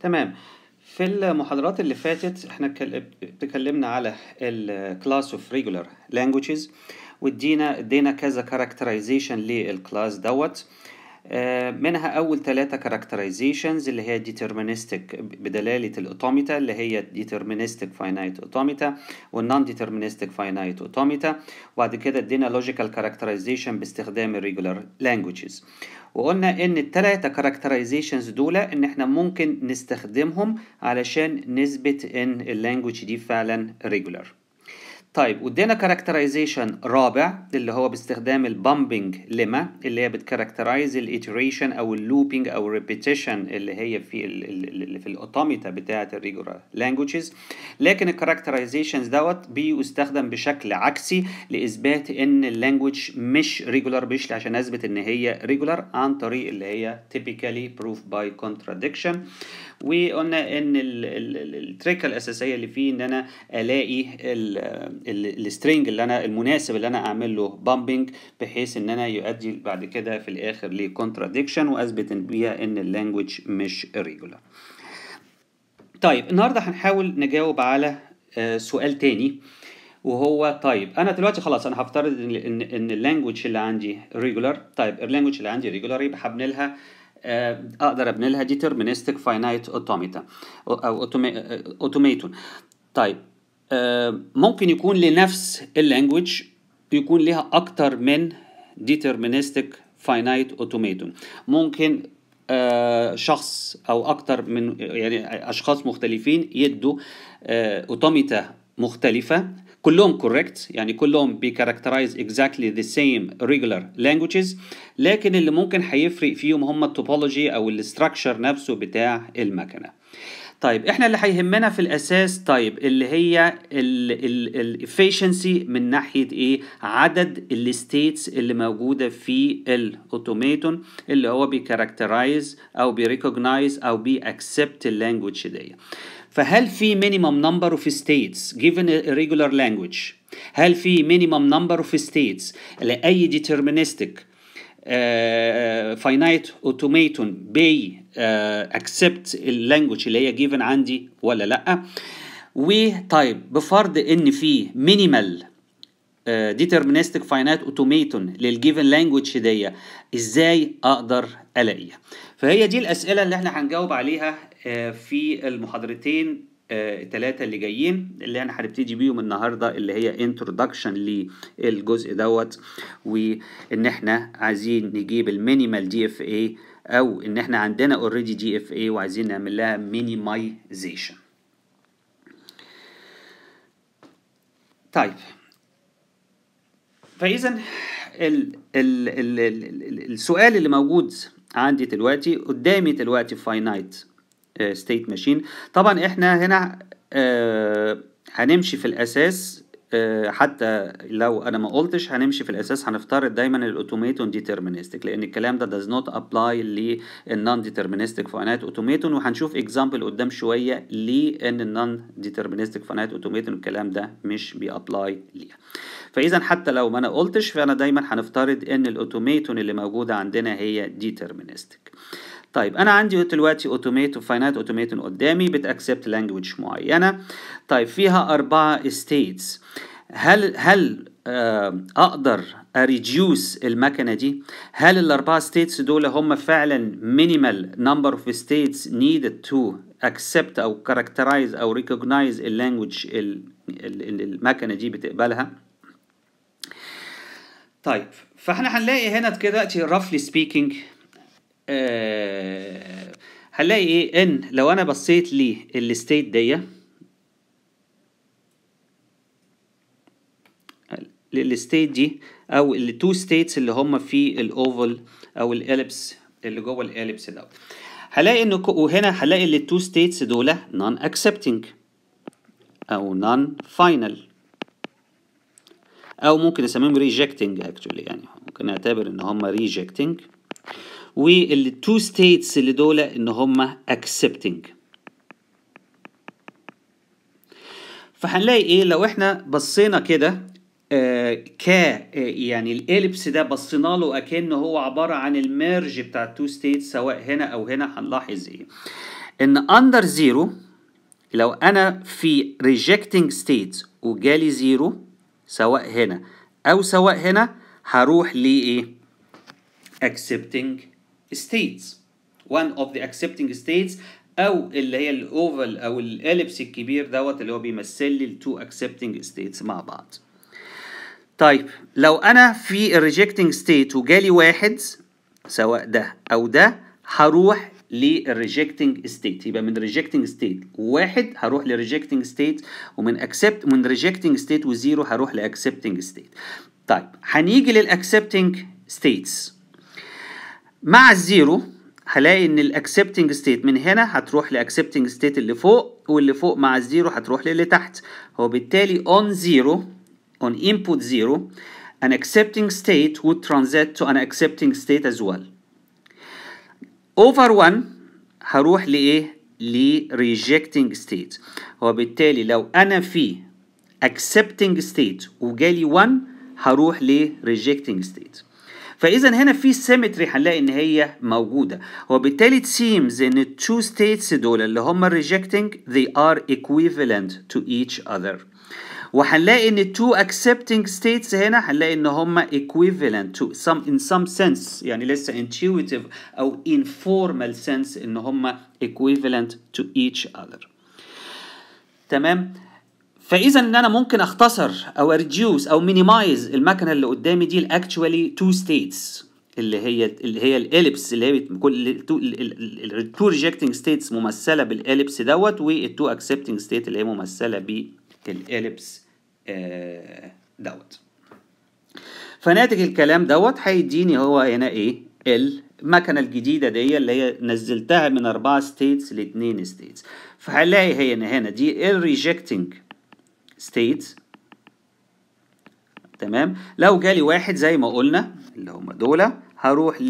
تمام في المحاضرات اللي فاتت احنا اتكلمنا على الكلاس اوف ريجولار لانجويجز ودينا ادينا كذا كاركترايزيشن للكلاس دوت اه منها أول ثلاثة characterizations اللي هي deterministic بدلالة الأوتوميتا اللي هي deterministic finite automata والنون deterministic finite automata وبعد كده ادينا logical characterization باستخدام regular languages وقلنا إن الثلاثة characterizations دول إن إحنا ممكن نستخدمهم علشان نثبت إن اللانجوج دي فعلا regular طيب ودينا كاركترايزيشن رابع اللي هو باستخدام البامبنج لما اللي هي بتكاركترايز الايتريشن او اللوبينج او الريبيتيشن اللي هي في الـ الـ في الاوتوميتا بتاعه الريجولار لانجويجز لكن الكاركترايزيشنز دوت بيستخدم بشكل عكسي لاثبات ان اللانجوج مش ريجولار مش عشان اثبت ان هي ريجولار عن طريق اللي هي تيبيكالي بروف باي كونتراديكشن وقلنا ان التريكه الاساسيه اللي فيه ان انا الاقي السترنج اللي انا المناسب اللي انا اعمل له بامبنج بحيث ان انا يؤدي بعد كده في الاخر لكونتراديكشن واثبت بيها ان اللانجوج مش ريجولار طيب النهارده هنحاول نجاوب على آه، سؤال تاني وهو طيب انا دلوقتي خلاص انا هفترض ان ان اللانجوج اللي عندي ريجولار طيب اللانجوج اللي عندي ريجولار يبقى هبني لها آه، اقدر ابني لها deterministic finite automata او اوتوميتون آه، طيب آه، ممكن يكون لنفس اللانجوج يكون لها اكتر من deterministic فاينايت اوتوميتون ممكن شخص او اكتر من يعني اشخاص مختلفين يدوا اوتوميتا مختلفه كلهم كوريكت يعني كلهم بيكاركترايز اكزاكتلي ذا سيم ريجولار لانجوجز لكن اللي ممكن هيفرق فيهم هم التوبولوجي او الاستراكشر نفسه بتاع المكنه طيب احنا اللي هيهمنا في الاساس طيب اللي هي الافيشنسي من ناحيه ايه عدد الستيتس اللي موجوده في الاوتوميتون اللي هو بيكاركترايز او بيريكوجنايز او بيأكسبت اللانجوج ديه فهل في مينيمم نمبر اوف ستيتس جيفن ريجولار لانجويج هل في مينيمم نمبر اوف ستيتس لاي ديترمينستيك فاينايت اوتوميتون بي اكسبت اللانجويج اللي هي جيفن عندي ولا لا وطيب بفرض ان في مينيمال ديترمينستيك فاينايت اوتوميتون للجيفن لانجويج ديه ازاي اقدر الاقيها فهي دي الاسئله اللي احنا هنجاوب عليها آه، في المحاضرتين آه، الثلاثه اللي جايين اللي انا هنبتدي بيهم النهارده اللي هي انترودكشن للجزء دوت وان احنا عايزين نجيب المينيمال دي اف اي او ان احنا عندنا اوريدي دي اف اي وعايزين نعمل لها مينيمايزيشن طيب فاذا السؤال اللي موجود عندي دلوقتي قدامي دلوقتي فاينايت ستيت ماشين طبعا احنا هنا آه، هنمشي في الاساس آه، حتى لو انا ما قلتش هنمشي في الاساس هنفترض دايما الاوتوميتون ديترمينستيك لان الكلام ده داز نوت ابلاي للنون ديترمينستيك فاينايت اوتوميتون وهنشوف اكزامبل قدام شويه ليه ان النون ديترمينستيك فاينايت اوتوميتون الكلام ده مش بيابلاي ليها فاذا حتى لو ما انا قلتش فانا دايما هنفترض ان الاوتوميتون اللي موجوده عندنا هي ديترمينستيك طيب انا عندي دلوقتي اوتوميت وفاينايت اوتوميت قدامي بتاكسبت لانجويج معينه طيب فيها اربعه ستيتس هل هل آه، اقدر اريديوس المكنه دي هل الاربعه ستيتس دول هم فعلا مينيمال نمبر اوف ستيتس نيدد تو اكسبت او كاركترايز او ريكوجنايز اللانجوج المكنه دي بتقبلها طيب فاحنا هنلاقي هنا دلوقتي رفلي سبيكينج آه، هنلاقي ايه ان لو انا بصيت للستيت ديه الستيت دي او التو ستيتس اللي هم في الاوفل او الاليبس اللي جوه الاليبس دوت هلاقي ان وهنا هلاقي التو ستيتس دول نون اكسبتنج او نون فاينل او ممكن اسميهم ريجكتنج اكشولي يعني ممكن نعتبر ان هم ريجكتنج والتو ستيتس اللي دول ان هم accepting فهنلاقي ايه لو احنا بصينا كده آه ك آه يعني الاليبس ده بصينا له اكن هو عباره عن الميرج بتاع التو ستيتس سواء هنا او هنا هنلاحظ ايه ان اندر زيرو لو انا في ريجكتنج ستيت وجالي زيرو سواء هنا او سواء هنا هروح لايه accepting states one of the accepting states او اللي هي الاوفل او الاليبس الكبير دوت اللي هو بيمثل لي التو اكسبتنج ستيتس مع بعض طيب لو انا في الريجكتنج ستيت وجالي واحد سواء ده او ده هروح للريجكتنج ستيت يبقى من ريجكتنج ستيت واحد هروح لريجكتنج ستيت ومن اكسبت من ريجكتنج ستيت وزيرو هروح لاكسبتنج ستيت طيب هنيجي للاكسبتنج ستيتس مع الزيرو هلاقي ان الاكسبتنج ستيت من هنا هتروح لاكسبتنج ستيت اللي فوق واللي فوق مع الزيرو هتروح للي تحت وبالتالي بالتالي اون زيرو on input 0 an accepting state would transit to an accepting state as well over 1 هروح لإيه؟ ل rejecting state وبالتالي لو أنا في accepting state وجالي 1 هروح ل rejecting state فاذا هنا في سيمتري هنلاقي ان هي موجوده وبالتالي it seems ان two states دول اللي هم rejecting they are equivalent to each other وهنلاقي ان التو accepting states هنا هنلاقي ان هما equivalent to some in some sense يعني لسه intuitive او informal sense ان هما equivalent to each other تمام فاذا ان انا ممكن اختصر او ريديوس او مينيمايز المكنه اللي قدامي دي الاكتشوالي تو ستيتس اللي هي اللي هي الاليبس اللي هي كل التو ريجكتنج ستيتس ممثله بالاليبس دوت والتو اكسبتنج ستيت اللي هي ممثله بالاليبس آه، دوت فناتج الكلام دوت هيديني هو هنا ايه المكنه الجديده دي اللي هي نزلتها من اربعه ستيتس لاتنين ستيتس فهنلاقي هي هنا دي الريجكتنج ستيتس تمام لو جالي واحد زي ما قلنا اللي هم دول هروح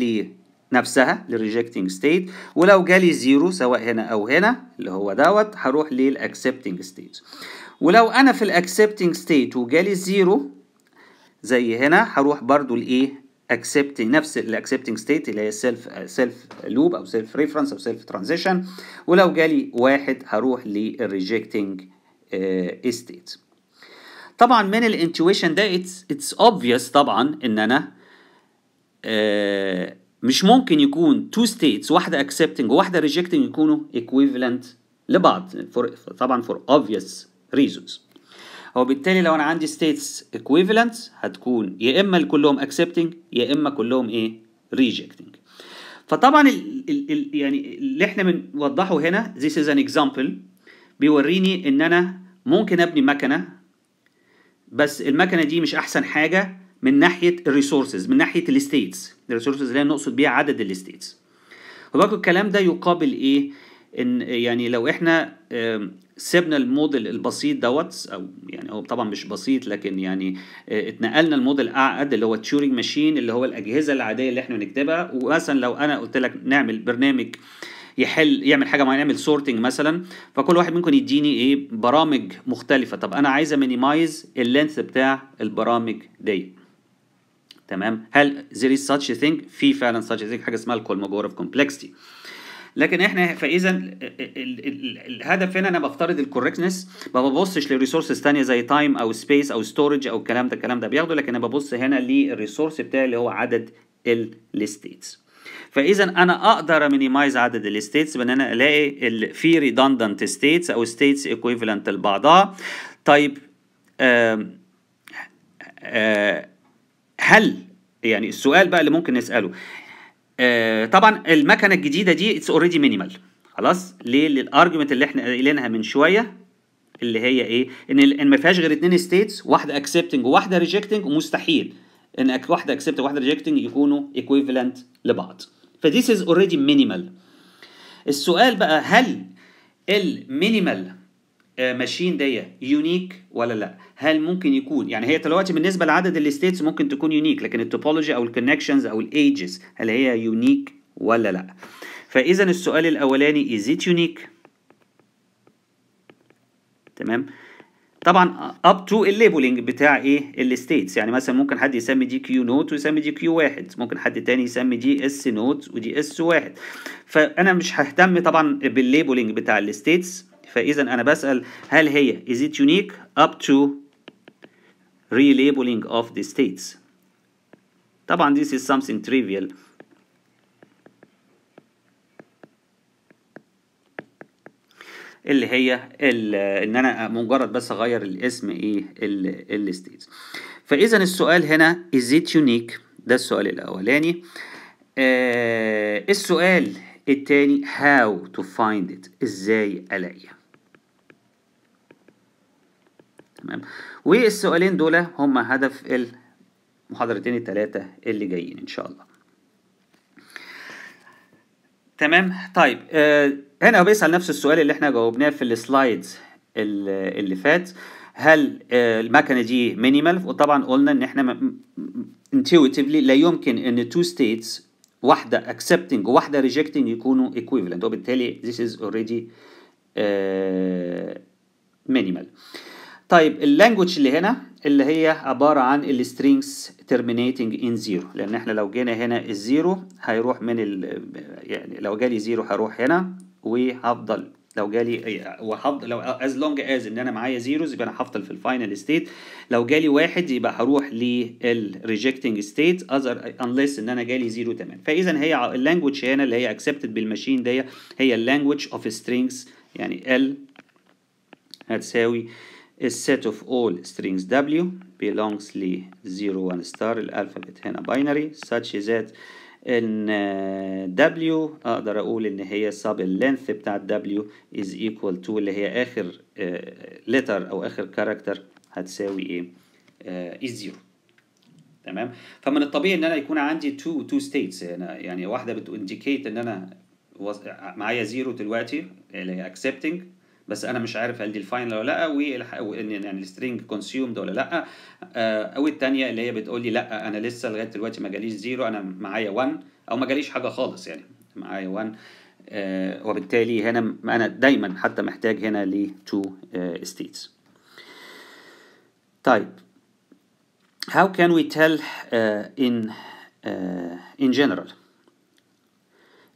لنفسها للريجكتنج ستيت ولو جالي زيرو سواء هنا او هنا اللي هو دوت هروح للاكسبتنج ستيت ولو انا في الاكسبتنج ستيت وجالي زيرو زي هنا هروح برضو لايه accepting نفس الاكسبتنج ستيت اللي هي سيلف سيلف لوب او سيلف ريفرنس او سيلف ترانزيشن ولو جالي واحد هروح للريجكتنج آه، states طبعا من الانتويشن ده اتس اتس اوبفيوس طبعا ان انا آه مش ممكن يكون تو ستيتس واحده اكسبتنج وواحده ريجكتنج يكونوا ايكويفالنت لبعض for, طبعا فور اوبفيوس ريزونز وبالتالي لو انا عندي ستيتس ايكويفالنت هتكون يا اما كلهم اكسبتنج يا اما كلهم ايه ريجكتنج فطبعا ال ال ال يعني اللي احنا بنوضحه هنا this is an example بيوريني ان انا ممكن ابني مكنه بس المكنه دي مش احسن حاجه من ناحيه الريسورسز من ناحيه الستيتس الريسورسز اللي نقصد بيها عدد الستيتس وبرضه الكلام ده يقابل ايه ان يعني لو احنا سيبنا الموديل البسيط دوت او يعني هو طبعا مش بسيط لكن يعني آه، اتنقلنا الموديل اعقد اللي هو تشورينج ماشين اللي هو الاجهزه العاديه اللي احنا بنكتبها ومثلا لو انا قلت لك نعمل برنامج آه يحل يعمل حاجه معينه يعمل سورتنج مثلا فكل واحد منكم يديني ايه برامج مختلفه طب انا عايز امينيمايز اللينث بتاع البرامج دي تمام هل there is such a thing في فعلا such a thing حاجه اسمها الكولموجورف كومبلكسيتي لكن احنا فاذا الهدف هنا انا بفترض الكوركتنس ما ببصش لريسورسز ثانيه زي تايم او سبيس او ستورج او الكلام ده الكلام ده بياخده لكن انا ببص هنا للريسورس بتاعي اللي هو عدد الستيتس فاذا انا اقدر مينيمايز عدد الستيتس بان انا الاقي في ريدندنت ستيتس او ستيتس ايكويفالنت لبعضها طيب آه، هل يعني السؤال بقى اللي ممكن نساله آه، طبعا المكنه الجديده دي اتس اوريدي مينيمال خلاص ليه الارجيومنت اللي احنا قايلينها من شويه اللي هي ايه ان ما فيهاش غير اتنين ستيتس واحده اكسبتنج وواحده ريجكتنج ومستحيل ان واحده اكسبت وواحده ريجكتنج يكونوا ايكويفالنت لبعض فديس از اوريدي مينيمال السؤال بقى هل المينيمال ماشين آه، دي يونيك ولا لا هل ممكن يكون يعني هي دلوقتي بالنسبه لعدد الستيتس ممكن تكون يونيك لكن التوبولوجي او الكونكشنز او الايجز هل هي يونيك ولا لا فاذا السؤال الاولاني is it unique تمام طبعا اب تو الليبلنج بتاع ايه الستيتس يعني مثلا ممكن حد يسمي دي كيو نوت ويسمي دي كيو واحد ممكن حد تاني يسمي دي اس نوت ودي اس واحد فانا مش ههتم طبعا بالليبلنج بتاع الستيتس فاذا انا بسال هل هي از ات يونيك اب تو ريليبلنج اوف ذا ستيتس طبعا this is something trivial اللي هي ان انا مجرد بس اغير الاسم ايه الستيتس فاذا السؤال هنا از ات يونيك ده السؤال الاولاني آه السؤال الثاني هاو تو فايند ات ازاي الاقي تمام والسؤالين دول هم هدف المحاضرتين الثلاثه اللي جايين ان شاء الله تمام طيب آه هنا هو بيسأل نفس السؤال اللي احنا جاوبناه في السلايدز اللي فات هل آه، المكنه دي مينيمال وطبعا قلنا ان احنا انتويتيفلي لا يمكن ان تو ستيتس واحده اكسبتنج وواحده ريجكتنج يكونوا ايكويفالنت وبالتالي this is already مينيمال آه، طيب اللانجوج اللي هنا اللي هي عباره عن السترينجز terminating ان زيرو لان احنا لو جينا هنا الزيرو هيروح من ال يعني لو جالي زيرو هروح هنا وهفضل لو جالي وهفضل لو از لونج از ان انا معايا زيروز يبقى انا هفضل في الفاينل ستيت لو جالي واحد يبقى هروح للريجكتنج ستيت اذر انليس ان انا جالي زيرو تمام فاذا هي اللانجوج هنا اللي هي اكسبتد بالماشين دي هي اللانجوج اوف سترينجز يعني ال هتساوي السيت اوف اول سترينجز W belongs ل 0 1 star الالفابت هنا باينري such that ان آه، W اقدر اقول ان هي sub اللينث بتاع W is equal to اللي هي اخر آه، letter او اخر character هتساوي ايه آه، is zero تمام فمن الطبيعي ان انا يكون عندي two two states يعني واحده بتو انديكيت ان انا معايا زيرو دلوقتي اللي هي accepting بس انا مش عارف هل دي الفاينل ولا لا وان يعني السترينج كونسيومد ولا لا آه، او الثانيه اللي هي بتقول لي لا انا لسه لغايه دلوقتي ما جاليش زيرو انا معايا 1 او ما جاليش حاجه خالص يعني معايا 1 آه وبالتالي هنا انا دايما حتى محتاج هنا ل 2 ستيتس آه، طيب how can we tell uh, in uh, in general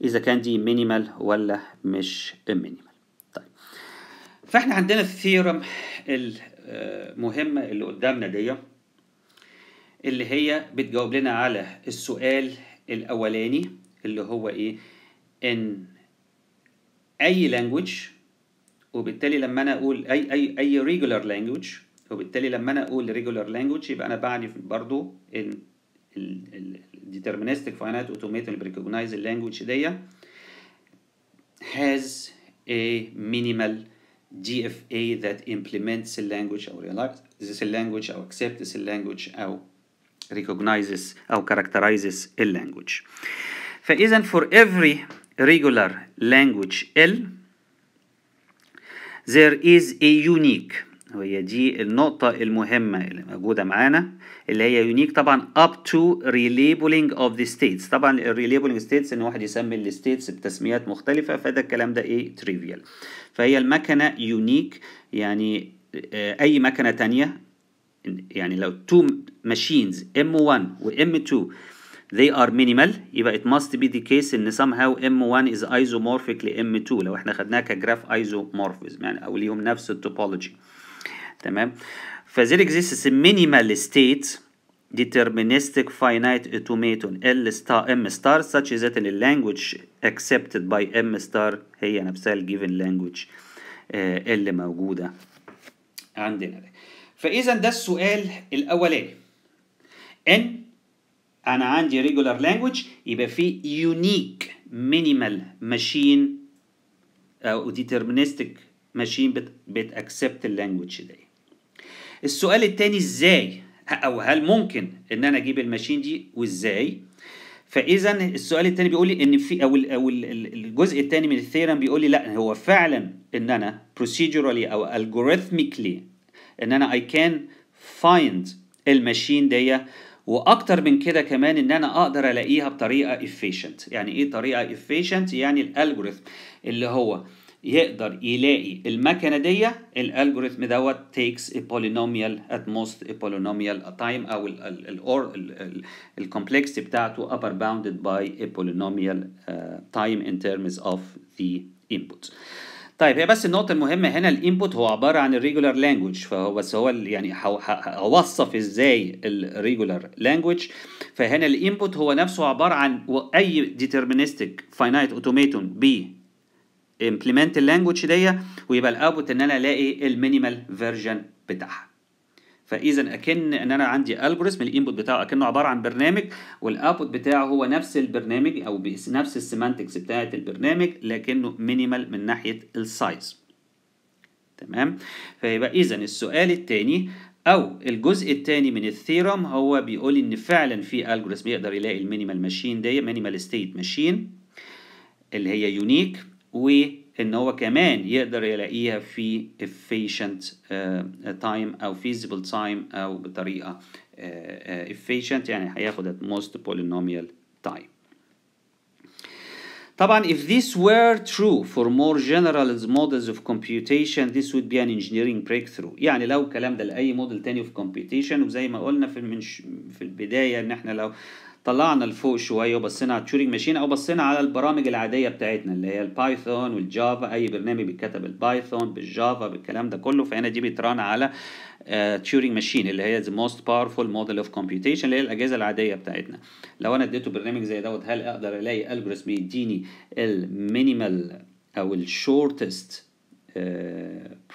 إذا كان دي minimal ولا مش minimal فاحنا عندنا الثيرم المهمه آه، اللي قدامنا دي اللي هي بتجاوب لنا على السؤال الاولاني اللي هو ايه ان اي لانجوج وبالتالي لما انا اقول اي اي اي ريجولار لانجوج وبالتالي لما انا اقول ريجولار لانجوج يبقى انا بعني برضو ان الديترمينستيك فاينايت اللي بريكوجنايز اللانجوج دي has a minimal DFA that implements a language or this is a language or accepts a language or recognizes or characterizes a language. فإذا for every regular language L there is a unique وهي دي النقطة المهمة اللي موجودة معانا اللي هي يونيك طبعا up to relabeling of the states طبعا relabeling states ان واحد يسمي الستيتس بتسميات مختلفة فده الكلام ده ايه تريفيال فهي المكنة يونيك يعني آه، اي مكنة تانية يعني لو two machines M1 و M2 they are minimal يبقى it must be the case ان somehow M1 is isomorphic ل M2 لو احنا خدناها كجراف isomorphism يعني او ليهم نفس التوبولوجي تمام فذير اكزيستس مينيمال ستيت deterministic finite automaton L star M star such that the language accepted by M star هي نفسها ال given language اللي موجودة عندنا ده. فإذا ده السؤال الأولاني إن أنا عندي regular language يبقى في unique minimal machine أو deterministic machine بت بت accept اللانجوج ده السؤال التاني ازاي او هل ممكن ان انا اجيب الماشين دي وازاي فاذا السؤال التاني بيقول لي ان في او او الجزء التاني من الثيرم بيقول لي لا هو فعلا ان انا procedurally او algorithmically ان انا اي كان فايند الماشين دي واكتر من كده كمان ان انا اقدر الاقيها بطريقه efficient يعني ايه طريقه efficient يعني الالجوريثم اللي هو يقدر يلاقي المكنه دي الالجوريثم دوت takes a polynomial at most a polynomial time او الاور الكومبلكس بتاعته upper bounded by a polynomial uh, time in terms of the input. طيب هي بس النقطة المهمة هنا الانبوت هو عبارة عن الريجولار لانجوج فهو بس هو يعني هوصف ازاي الريجولار لانجوج فهنا الانبوت هو نفسه عبارة عن اي ديترمينستيك فاينايت اوتوميتون بي امبلمنت اللانجوج دي ويبقى الاوتبوت ان انا الاقي المينيمال فيرجن بتاعها فاذا اكن ان انا عندي الجوريزم الانبوت بتاعه اكنه عباره عن برنامج والاوتبوت بتاعه هو نفس البرنامج او نفس السيمانتكس بتاعه البرنامج لكنه مينيمال من ناحيه السايز تمام فيبقى اذا السؤال الثاني او الجزء الثاني من الثيرم هو بيقول ان فعلا في الجوريزم يقدر يلاقي المينيمال ماشين دي مينيمال ستيت ماشين اللي هي يونيك وان هو كمان يقدر يلاقيها في efficient time او feasible time او بطريقه efficient يعني هياخد at most polynomial time طبعا if this were true for more general models of computation this would be an engineering breakthrough يعني لو الكلام ده لأي موديل تاني في computation وزي ما قلنا في المنش... في البداية إن إحنا لو طلعنا لفوق شويه وبصينا على التورينج ماشين او بصينا على البرامج العاديه بتاعتنا اللي هي البايثون والجافا اي برنامج بيتكتب البايثون بالجافا بالكلام ده كله فهنا دي بترانا على تيورينج uh, ماشين اللي هي the most powerful model of computation اللي هي الاجهزه العاديه بتاعتنا لو انا اديته برنامج زي دوت هل اقدر الاقي الجوريثم يديني المينيمال او الشورتست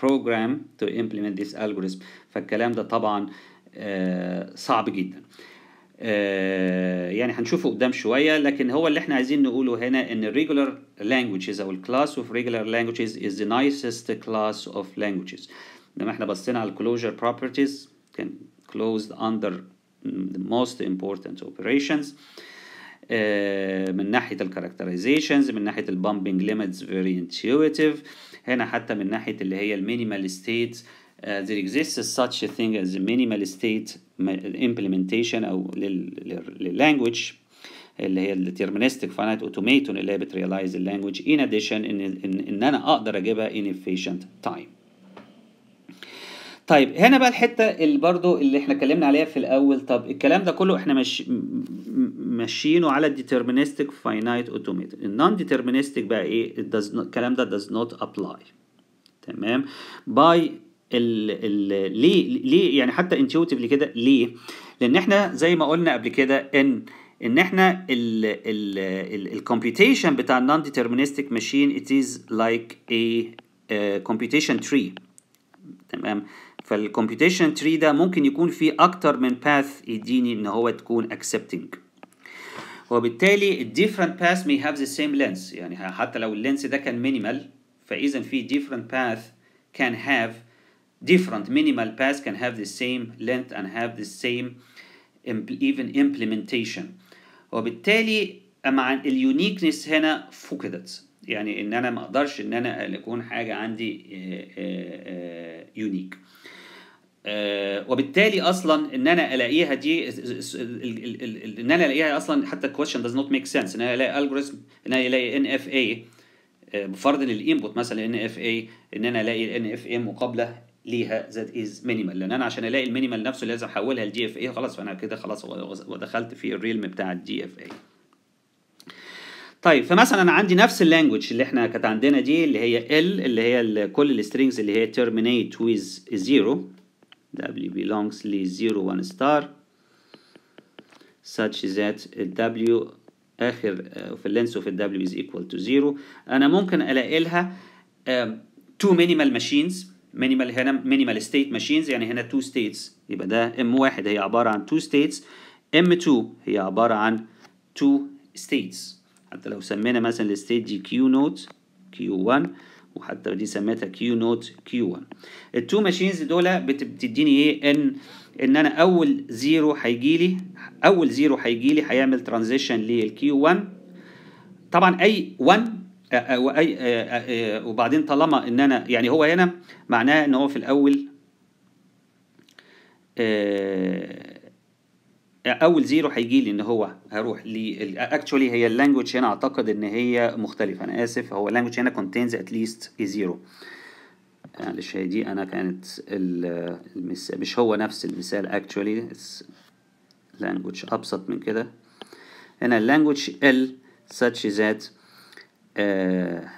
بروجرام تو امبلمنت ذيس الجوريثم فالكلام ده طبعا uh, صعب جدا يعني هنشوفه قدام شوية لكن هو اللي احنا عايزين نقوله هنا ان regular languages او class of regular languages is the nicest class of languages لما احنا بصينا على closure properties كان closed under the most important operations من ناحية ال characterizations من ناحية bumping limits very intuitive هنا حتى من ناحية اللي هي minimal states Uh, there exists such a thing as a minimal state implementation أو للانجوج اللي هي الديترمينستيك فاينايت اوتوميتون اللي هي بتريلايز اللانجوج ان اديشن ان ان انا اقدر اجيبها ان افيشنت تايم طيب هنا بقى الحته اللي برضو اللي احنا اتكلمنا عليها في الاول طب الكلام ده كله احنا مش ماشيينه على الديترمينستيك فاينايت اوتوميتون النون ديترمينستيك بقى ايه الكلام ده does not apply تمام باي ال ال ليه ليه يعني حتى انتيوتيفلي كده ليه؟ لان احنا زي ما قلنا قبل كده ان ان احنا الكمبيوتيشن بتاع النون ديترمينستيك ماشين ات از لايك اي كمبيوتيشن تري تمام فالكمبيوتيشن تري ده ممكن يكون فيه اكتر من باث يديني ان هو تكون accepting وبالتالي different paths may have the same لينس يعني حتى لو اللينس ده كان مينيمال فاذا في different path can have different minimal paths can have the same length and have the same even implementation وبالتالي مع اليونيكنس هنا فقدت يعني ان انا ما اقدرش ان انا اكون حاجه عندي يونيك آه، آه، آه، وبالتالي اصلا ان انا الاقيها دي ان انا الاقيها اصلا حتى الكويشن داز نوت ميك سنس ان انا الاقي الجوريزم ان انا الاقي ان اف اي بفرض ان الانبوت مثلا ان اف اي ان انا الاقي ان اف اي مقابله ليها ذات از مينيمال لان انا عشان الاقي المينيمال نفسه لازم احولها لدي اف اي خلاص فانا كده خلاص ودخلت في الريلم بتاع الدي اف اي طيب فمثلا انا عندي نفس اللانجوج اللي احنا كانت عندنا دي اللي هي ال اللي هي كل السترينجز اللي هي terminate with zero w belongs ل 0 1 star such that w اخر آه، في اللينس اوف w از ايكوال تو زيرو انا ممكن الاقي لها تو مينيمال ماشينز مينيمال هنا مينيمال ستيت ماشينز يعني هنا تو ستيتس يبقى ده ام واحد هي عباره عن تو ستيتس ام 2 هي عباره عن تو ستيتس حتى لو سمينا مثلا الستيت دي كيو نوت كيو 1 وحتى دي سميتها كيو نوت كيو 1 التو ماشينز دول بتديني ايه ان ان انا اول زيرو هيجي لي اول زيرو هيجي لي هيعمل ترانزيشن للكيو 1 طبعا اي 1 واي وبعدين طالما ان انا يعني هو هنا معناه ان هو في الاول آه، اول زيرو هيجي لي ان هو هروح ل اكشولي هي اللانجوج هنا اعتقد ان هي مختلفه انا اسف هو اللانجوج هنا كونتينز ات ليست زيرو معلش هي دي انا كانت المثال مش هو نفس المثال اكشولي لانجوج ابسط من كده هنا اللانجوج ال such that ال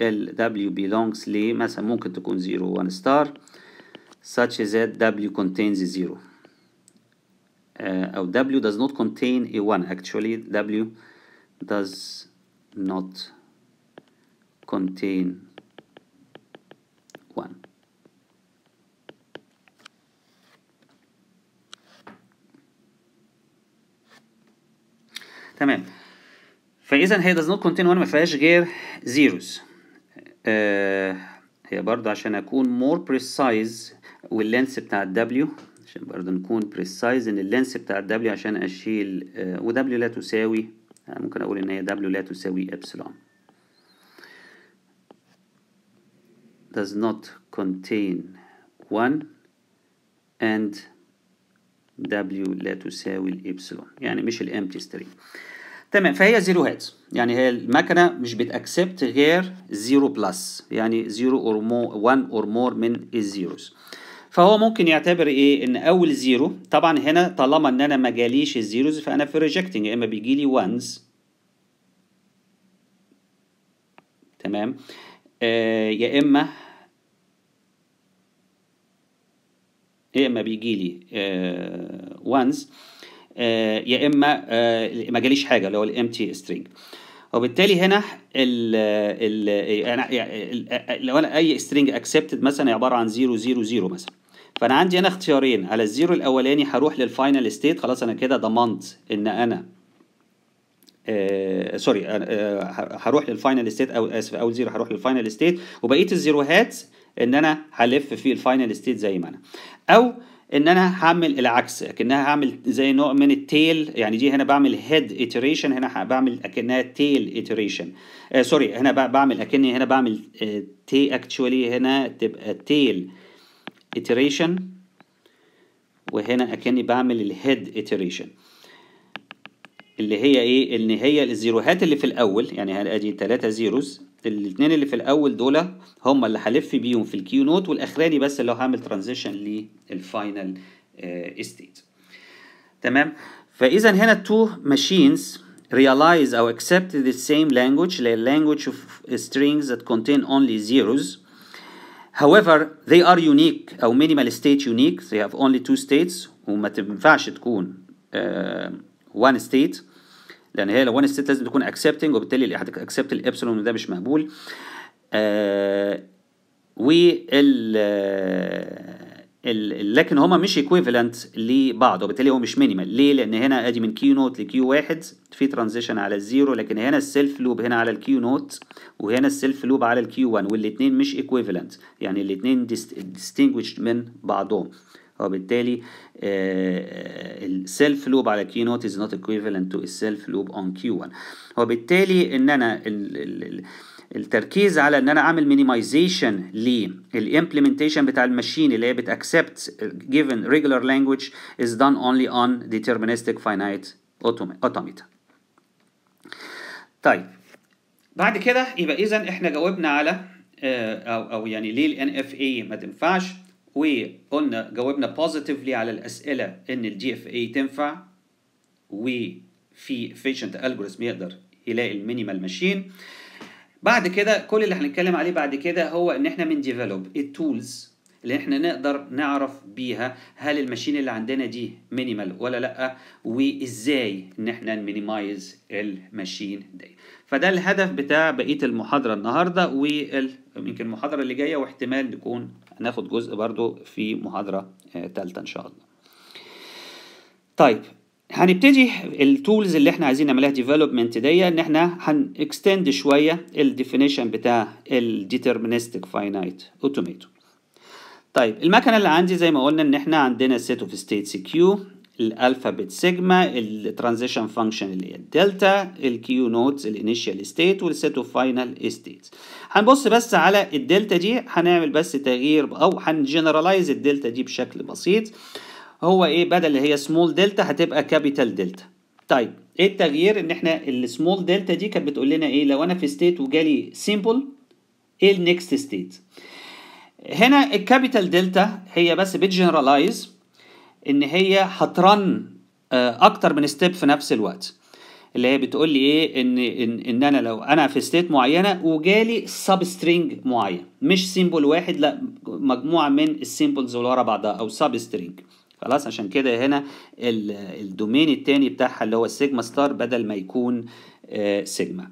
uh, W belongs ل مثلا ممكن تكون 0 1 star such that W contains 0 uh, W does not contain a 1 actually W does not contain 1 تمام فاذا هي does not contain one ما فيهاش غير zeros آه هي برضه عشان اكون more precise واللينس بتاع W عشان برضه نكون precise ان اللينس بتاع W عشان اشيل آه و W لا تساوي آه ممكن اقول ان هي W لا تساوي ابسلون does not contain 1 and W لا تساوي الإبسلون يعني مش الامتي string تمام فهي زيرو هات يعني هي المكنه مش بتاكسبت غير زيرو بلس يعني زيرو اور مور 1 اور مور من الزيروز فهو ممكن يعتبر ايه ان اول زيرو طبعا هنا طالما ان انا ما جاليش الزيروز فانا في ريجكتنج يا اما بيجي لي وانز تمام آه يا اما يا اما بيجي لي آه وانز آه، يا اما آه، ما جاليش حاجه اللي هو الامتي سترينج وبالتالي هنا يعني، يعني، ال ال لو انا اي سترينج اكسبتد مثلا عباره عن 0 0 0 مثلا فانا عندي هنا اختيارين على الزيرو الاولاني هروح للفاينل ستيت خلاص انا كده ضمنت ان انا سوري آه، هروح للفاينل ستيت او اسف اول زيرو هروح للفاينل ستيت وبقيه الزيروهات ان انا هلف في الفاينل ستيت زي ما انا او ان انا هعمل العكس اكنها هعمل زي نوع من التيل يعني دي هنا بعمل هيد ايتريشن هنا بعمل اكنها تيل ايتريشن آه سوري هنا بعمل اكني هنا بعمل آه تي اكشولي هنا تبقى تيل ايتريشن وهنا اكني بعمل الهيد ايتريشن اللي هي ايه ان هي الزيروهات اللي في الاول يعني ادي 3 زيروز الاثنين اللي في الاول دول هم اللي هلف بيهم في الكيو نوت والاخراني بس اللي هو هعمل ترانزيشن للفاينل ستيت تمام فاذا هنا تو ماشينز realize or accept the same language the language of strings that contain only zeros however they are unique او minimal state unique they have only two states وما تنفعش تكون uh, one state لان هي لو 1 ستيت لازم تكون اكسبتنج وبالتالي اللي الابسلون وده مش مقبول آه وال آه، لكن هما مش ايكويفالنت لبعض وبالتالي هو مش مينيمال ليه لان هنا ادي من كيو نوت لكيو واحد في ترانزيشن على الزيرو لكن هنا السيلف لوب هنا على الكيو نوت وهنا السيلف لوب على الكيو 1 والاثنين مش ايكويفالنت يعني الاثنين ديستنجوش من بعضهم وبالتالي السيلف لوب على كيو نوت از نوت equivalent تو السيلف لوب اون كيو 1 وبالتالي ان انا التركيز على ان انا اعمل مينيمايزيشن للامبلمنتيشن بتاع الماشين اللي هي بتاكسبت given regular language is done only on deterministic finite automata طيب بعد كده يبقى اذا احنا جاوبنا على آه، او او يعني ليه ال اف اي ما تنفعش وقلنا جاوبنا بوزيتيفلي على الاسئله ان الدي اف اي تنفع وفي افيشنت algorithm يقدر يلاقي المينيمال ماشين بعد كده كل اللي هنتكلم عليه بعد كده هو ان احنا من ديفلوب التولز اللي احنا نقدر نعرف بيها هل الماشين اللي عندنا دي مينيمال ولا لا وازاي ان احنا نمينيمايز الماشين دي فده الهدف بتاع بقيه المحاضره النهارده ويمكن المحاضره اللي جايه واحتمال نكون هناخد جزء برضو في محاضرة آه، تالتة إن شاء الله طيب هنبتدي التولز اللي احنا عايزين نعملها ديفلوبمنت دي ان احنا هنكستند شويه الديفينيشن بتاع الديترمينستيك فاينايت اوتوميتو طيب المكنه اللي عندي زي ما قلنا ان احنا عندنا سيت اوف ستيتس كيو الالفابت سيجما الترانزيشن فانكشن اللي هي الدلتا الكيو نوتس الانيشال ستيت والست اوف فاينل ستيت هنبص بس على الدلتا دي هنعمل بس تغيير او هنجنرالايز الدلتا دي بشكل بسيط هو ايه بدل اللي هي سمول دلتا هتبقى كابيتال دلتا طيب ايه التغيير ان احنا السمول دلتا دي كانت بتقول لنا ايه لو انا في ستيت وجالي سيمبل ايه النكست ستيت هنا الكابيتال دلتا هي بس بتجنرالايز ان هي هترن آه، اكتر من ستيب في نفس الوقت اللي هي بتقول لي ايه ان ان, إن انا لو انا في ستيت معينه وجالي سب سترينج معين مش سيمبل واحد لا مجموعه من السيمبلز اللي ورا بعضها او سب سترينج خلاص عشان كده هنا الدومين التاني بتاعها اللي هو سيجما ستار بدل ما يكون سيجما آه،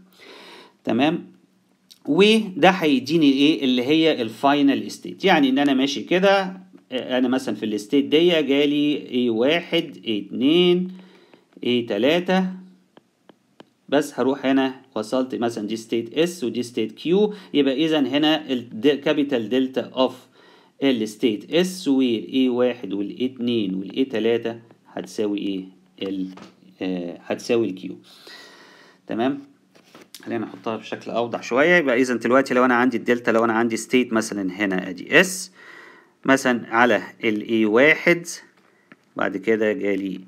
تمام وده هيديني ايه اللي هي الفاينل ستيت يعني ان انا ماشي كده انا مثلا في الستيت دي جالي ايه واحد ايه اتنين ايه تلاتة بس هروح هنا وصلت مثلا دي ستيت اس ودي ستيت كيو يبقى اذا هنا الكابيتال دلتا اوف الستيت اس والاي واحد والاي اتنين والاي تلاتة هتساوي ايه ال آه، هتساوي الكيو تمام خلينا نحطها بشكل اوضح شويه يبقى اذا دلوقتي لو انا عندي الدلتا لو انا عندي ستيت مثلا هنا ادي اس مثلا على A واحد بعد كده جالي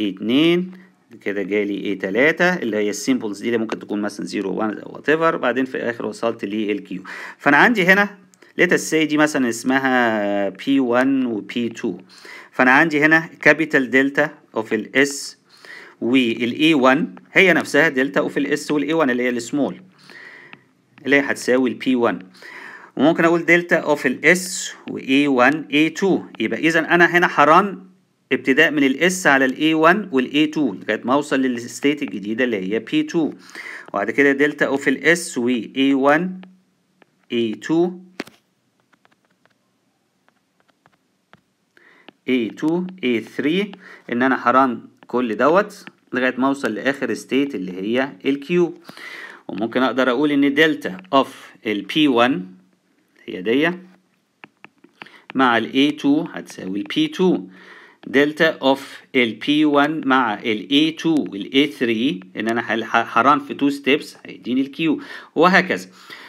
A اتنين كده جالي A تلاتة اللي هي السيمبلز دي اللي ممكن تكون مثلا زيرو وان او وات ايفر بعدين في الاخر وصلت Q فانا عندي هنا ليت سي دي مثلا اسمها p 1 و p 2 فانا عندي هنا كابيتال دلتا اوف S والـ a 1 هي نفسها دلتا اوف S والـ a 1 اللي هي السمول اللي هي هتساوي p 1 وممكن اقول دلتا اوف الاس اي 1 اي 2 يبقى اذا انا هنا حرام ابتداء من الاس على الاي 1 والاي 2 لغايه ما اوصل للستيت الجديده اللي هي بي 2 وبعد كده دلتا اوف الاس اي 1 اي 2 a 2 a 3 ان انا حران كل دوت لغايه ما اوصل لاخر ستيت اللي هي الكيو وممكن اقدر اقول ان دلتا اوف p 1 هي مع ال A2 هتساوي P2 دلتا اوف ال P1 مع ال A2 وال A3 ان انا حران في تو ستيبس هيديني ال Q وهكذا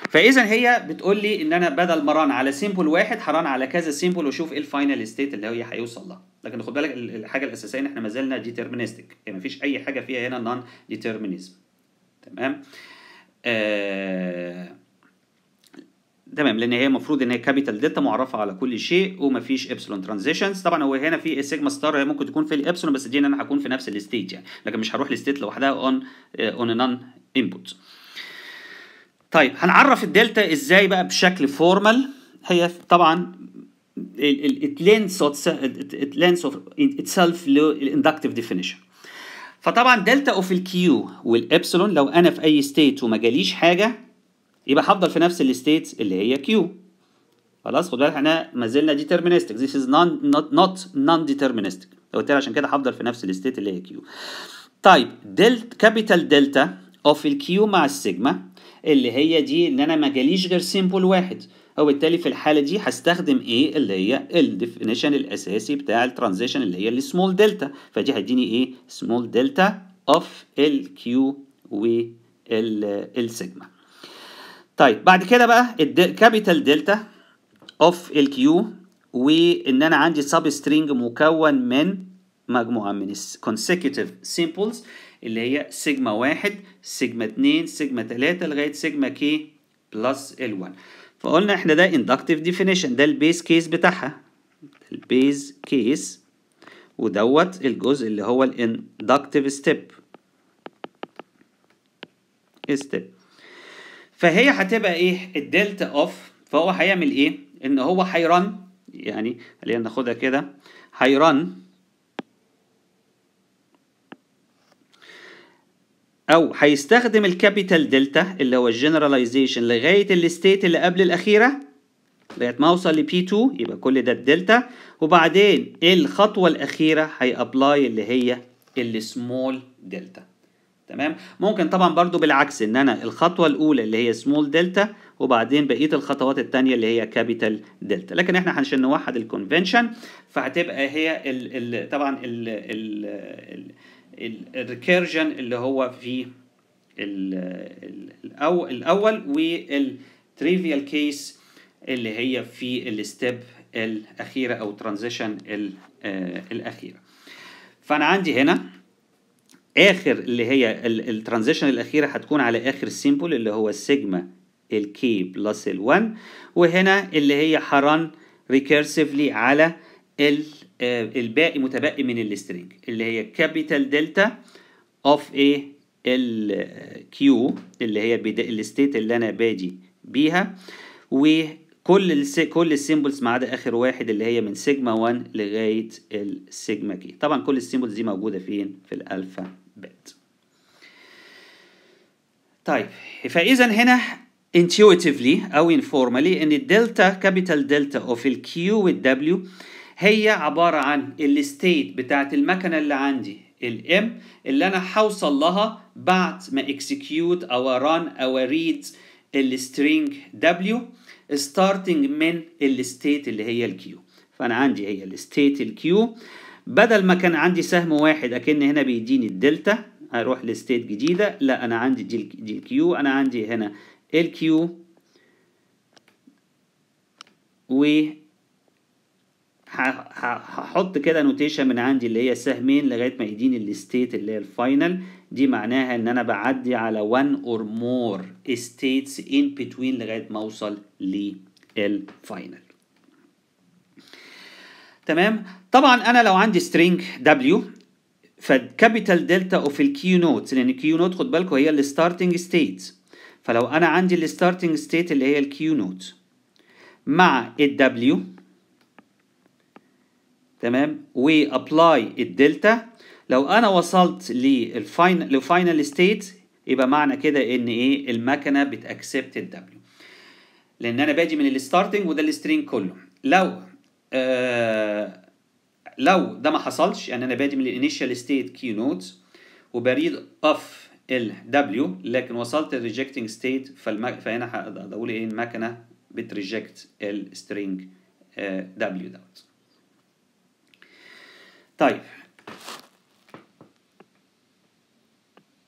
فاذا هي بتقول لي ان انا بدل ما ران على سيمبل واحد هران على كذا سيمبل واشوف ايه الفاينل ستيت اللي هي هيوصل لها لكن خد بالك الحاجه الاساسيه ان احنا ما زلنا ديترمينستك يعني مفيش اي حاجه فيها هنا نون ديترمينيزم تمام آه تمام لان هي المفروض ان هي كابيتال دلتا معرفه على كل شيء ومفيش ابسلون ترانزيشنز طبعا هو هنا في سيجما ستار هي ممكن تكون في الابسلون بس دي ان انا هكون في نفس الستيت يعني لكن مش هروح لستيت لوحدها اون اون نان انبوت طيب هنعرف الدلتا ازاي بقى بشكل فورمال هي طبعا ات لينس اوف lends of للاندكتيف ديفينيشن فطبعا دلتا اوف الكيو والابسلون لو انا في اي ستيت وما جاليش حاجه يبقى هفضل في نفس الستيت اللي هي كيو خلاص خد بالك احنا ما زلنا ديترمينستك this is non not not non deterministic قلت عشان كده هفضل في نفس الستيت اللي هي كيو طيب دلت كابيتال دلتا اوف الكيو مع السيجما اللي هي دي ان انا ما جاليش غير سيمبل واحد وبالتالي في الحاله دي هستخدم ايه اللي هي الديفينيشن الاساسي بتاع الترانزيشن اللي هي السمول دلتا فدي هتديني ايه سمول دلتا اوف الكيو والسيجما طيب بعد كده بقى الكابيتال دلتا اوف الكيو وان انا عندي سب سترينج مكون من مجموعه من الكونسيكتيف سيمبلز اللي هي سيجما واحد سيجما اتنين سيجما تلاته لغايه سيجما كي بلس ال1 فقلنا احنا ده اندكتيف ديفينيشن ده البيز كيس بتاعها البيز كيس ودوت الجزء اللي هو الاندكتيف ستيب ستيب فهي هتبقى ايه الدلتا اوف فهو هيعمل ايه ان هو هيرن يعني خلينا ناخدها كده هيرن او هيستخدم الكابيتال دلتا اللي هو الجنراليزيشن لغايه الستيت اللي قبل الاخيره لغايه ما اوصل ل P2 يبقى كل ده الدلتا وبعدين الخطوه الاخيره هيابلاي اللي هي السمول دلتا تمام ممكن طبعا برضو بالعكس ان انا الخطوه الاولى اللي هي سمول دلتا وبعدين بقيه الخطوات التانية اللي هي كابيتال دلتا لكن احنا عشان نوحد الكونفنشن فهتبقى هي الـ الـ طبعا ال ال الريكيرجن اللي هو في الاول الاول والتريفيال كيس اللي هي في الستيب الاخيره او ترانزيشن آه الاخيره فانا عندي هنا اخر اللي هي الترانزيشن الاخيره هتكون على اخر سيمبل اللي هو السيجما الكي بلس ال1 وهنا اللي هي هرن ريكيرسيفلي على آه، الباقي متبقي من السترينج اللي هي كابيتال دلتا اوف ايه الكيو اللي هي الستيت اللي انا بادي بيها وكل كل السيمبلز ما عدا اخر واحد اللي هي من سيجما 1 لغايه السيجما كي طبعا كل السيمبلز دي موجوده فين في الالفا بيت طيب فاذا هنا intuitively او informally ان الدلتا كابيتال دلتا اوف الكيو والدبليو هي عباره عن الستيت بتاعه المكنه اللي عندي الام اللي انا هوصل لها بعد ما اكسكيوت او ران او ريد السترينج w starting من الستيت اللي هي الكيو فانا عندي هي الستيت الكيو بدل ما كان عندي سهم واحد اكن هنا بيديني الدلتا اروح لستيت جديده لا انا عندي دي, دي الكيو انا عندي هنا الكيو و هحط كده نوتيشن من عندي اللي هي سهمين لغايه ما يديني الستيت اللي هي الفاينل دي معناها ان انا بعدي على 1 اور مور states in between لغايه ما اوصل للفاينل تمام طبعا انا لو عندي سترينج w فالكابيتال دلتا اوف الكيو نوت لان الكيو نوت خد بالكم هي الستارتنج ستيت فلو انا عندي الستارتنج ستيت اللي هي الكيو نوت مع الدبليو تمام وابلاي الدلتا لو انا وصلت للفاينل لفاينل ستيت يبقى معنى كده ان ايه المكنه بتاكسبت الدبليو لان انا باجي من الستارتنج وده السترينج كله لو آه، لو ده ما حصلش يعني انا بادي من الانيشال ستيت كي نوت وبريد اوف ال دبليو لكن وصلت الريجكتنج ستيت فالمك... فهنا هقول ايه المكنه بتريجكت السترينج دبليو آه، دوت طيب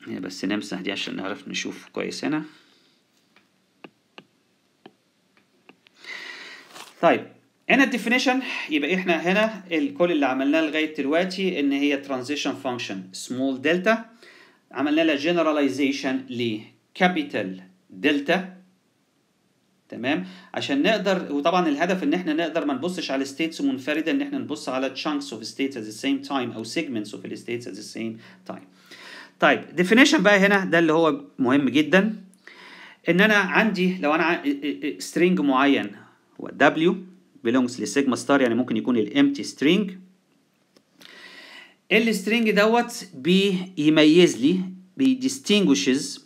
بس نمسح دي عشان نعرف نشوف كويس هنا طيب هنا الديفينيشن يبقى احنا هنا كل اللي عملناه لغايه دلوقتي ان هي ترانزيشن فانكشن سمول دلتا عملنا لها جنراليزيشن لكابيتال دلتا تمام عشان نقدر وطبعا الهدف ان احنا نقدر ما نبصش على ستيتس منفرده ان احنا نبص على chunks of states at the same time او segments of the states at the same time طيب ديفينيشن بقى هنا ده اللي هو مهم جدا ان انا عندي لو انا سترينج معين هو دبليو belongs لسيجما ستار يعني ممكن يكون الامتي سترينج السترينج دوت بيميز لي بيديستنجوشز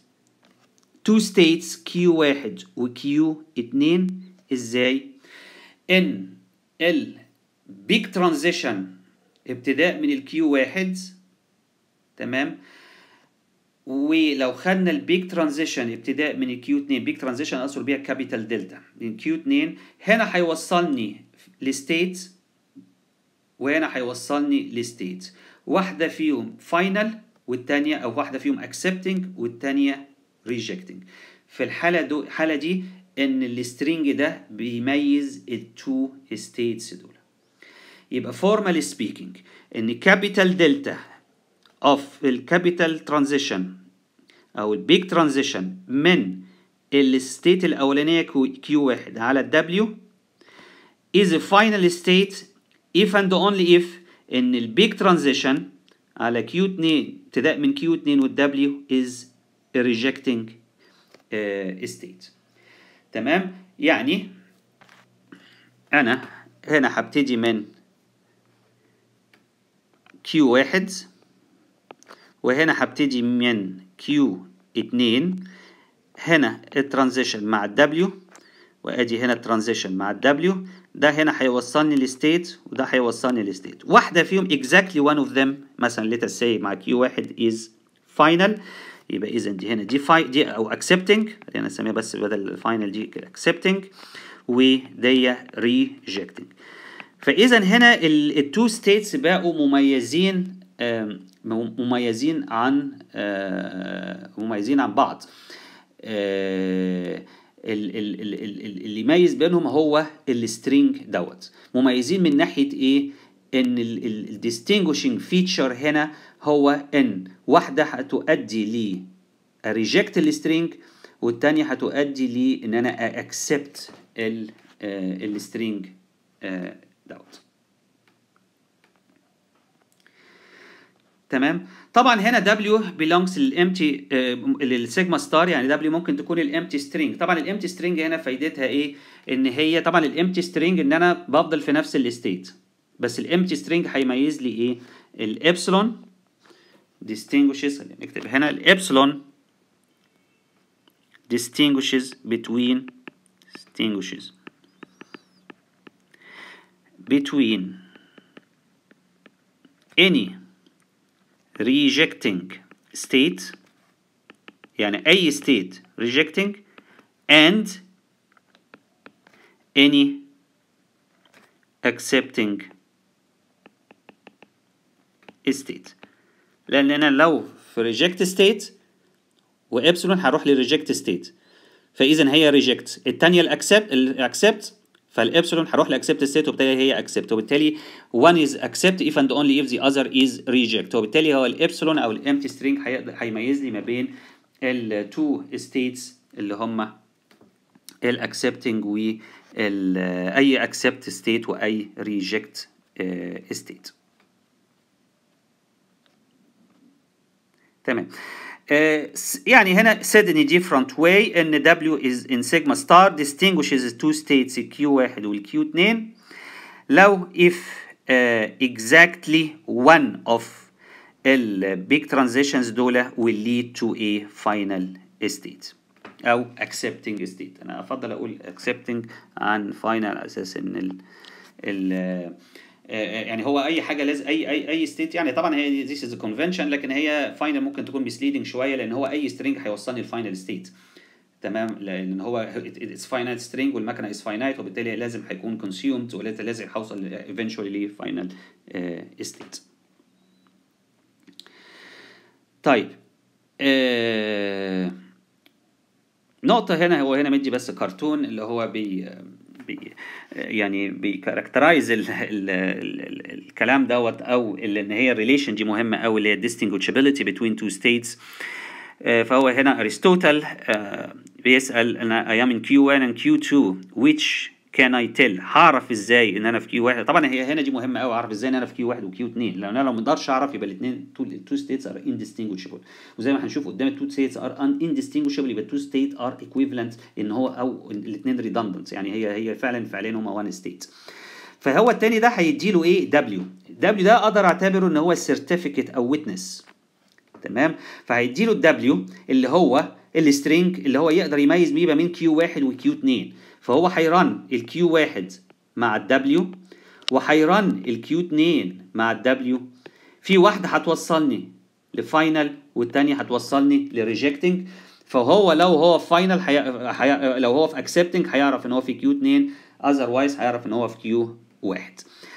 تو ستيتس كيو واحد وكيو اتنين ازاي ان البيج ترانزيشن ابتداء من الكيو واحد تمام ولو خدنا البيك ترانزيشن ابتداء من q 2 بيك ترانزيشن اقصد بيها كابيتال دلتا من كيو 2 هنا هيوصلني لستيت وهنا هيوصلني لستيت واحده فيهم فاينل والثانيه او واحده فيهم اكسبتنج والثانيه ريجكتنج في الحاله دو الحاله دي ان السترينج ده بيميز التو ستيتس دول يبقى فورمال سبيكينج ان كابيتال دلتا of the capital transition او big transition من الستيت الاولانيه q واحد على W is a final state if and only if ان big transition على q 2 ابتداء من q 2 والW is a rejecting uh, state تمام يعني انا هنا هبتدي من q واحد وهنا هبتدي من q 2 هنا الترانزيشن مع W وادي هنا الترانزيشن مع W ده هنا هيوصلني لستيت وده هيوصلني لستيت واحده فيهم exactly one of them مثلا let us say مع Q1 is final يبقى اذا دي هنا دي فاي دي او accepting انا اسميها بس بدل final دي accepting ودي rejecting فاذا هنا التو ستيتس بقوا مميزين مميزين عن آه، مميزين عن بعض آه، اللي يميز بينهم هو السترينج دوت مميزين من ناحيه ايه ان الديستنجوشنج فيتشر هنا هو ان واحده هتؤدي ل ريجكت السترينج والتانية هتؤدي لي ان انا اكسبت السترينج آه، دوت تمام طبعا هنا دبليو belongs للامتي للسيجما ستار يعني دبليو ممكن تكون الامتي سترينج طبعا الامتي سترينج هنا فايدتها ايه ان هي طبعا الامتي سترينج ان انا بفضل في نفس الاستيت بس الامتي سترينج هيميز لي ايه الابسلون distinguishes نكتب هنا الابسلون distinguishes between distinguishes between any rejecting state يعني أي state rejecting and any accepting state لأن أنا لو في reject state epsilon هروح ل reject state فإذا هي reject التانية ال accept فالابسلون هروح لاكسبت ستيت وبالتالي هي اكسبت وبالتالي 1 از اكسبت اف اند اونلي اف ذا اذر از ريجكت وبالتالي هو الابسلون او الامتي سترينج هيميز لي ما بين التو ستيتس اللي هم الاكسبتنج و اي اكسبت ستيت واي ريجكت ستيت تمام يعني هنا said in a different way ان W is in sigma star distinguishes two states Q 1 والQ 2 لو if uh, exactly one of البيج ترانزيشنز دول will lead to a final state او accepting state انا افضل اقول accepting عن final على اساس ان ال, ال يعني هو اي حاجه لازم اي اي اي ستيت يعني طبعا هي ذيس از كونفنشن لكن هي فاينل ممكن تكون مسليدنج شويه لان هو اي سترينج هيوصلني الفاينل ستيت تمام لان هو اتس فاينايت سترينج والمكنه از فاينايت وبالتالي لازم هيكون كونسيومد ولازم هوصل ايفينشولي لفاينل ستيت طيب آه نقطة هنا هو هنا مدي بس كرتون اللي هو بي بي يعني بيكاركترايز ال ال ال الكلام دوت او ان هي الريليشن دي مهمه او اللي هي distinguishability between تو ستيتس آه، فهو هنا ارسطوطل آه، بيسال انا I am in Q1 and Q2 which كان اي تيل هعرف ازاي ان انا في كيو واحد طبعا هي هنا دي مهمه قوي اعرف ازاي ان انا في كيو واحد وكيو اثنين لو انا لو ما اقدرش اعرف يبقى الاثنين التو ستيتس ار اندستنجوشبل وزي ما هنشوف قدام التو ستيتس ار اندستنجوشبل يبقى التو ستيت ار ايكويفالنت ان هو او الاثنين ريدندنت يعني هي هي فعلا فعليا هما وان ستيت فهو الثاني ده هيدي له ايه دبليو دبليو ده اقدر اعتبره ان هو سيرتيفيكت او ويتنس تمام فهيدي له الدبليو اللي هو السترينج اللي هو يقدر يميز بيه ما بين كيو واحد وكيو اثنين فهو هيرن ال Q1 مع ال W وهيرن ال Q2 مع ال W في واحدة هتوصلني لفاينل والتانية هتوصلني لريجكتنج فهو لو هو في فاينل حي... حي... لو هو في اكسبتنج هيعرف ان هو في q 2 otherwise هيعرف ان هو في q 1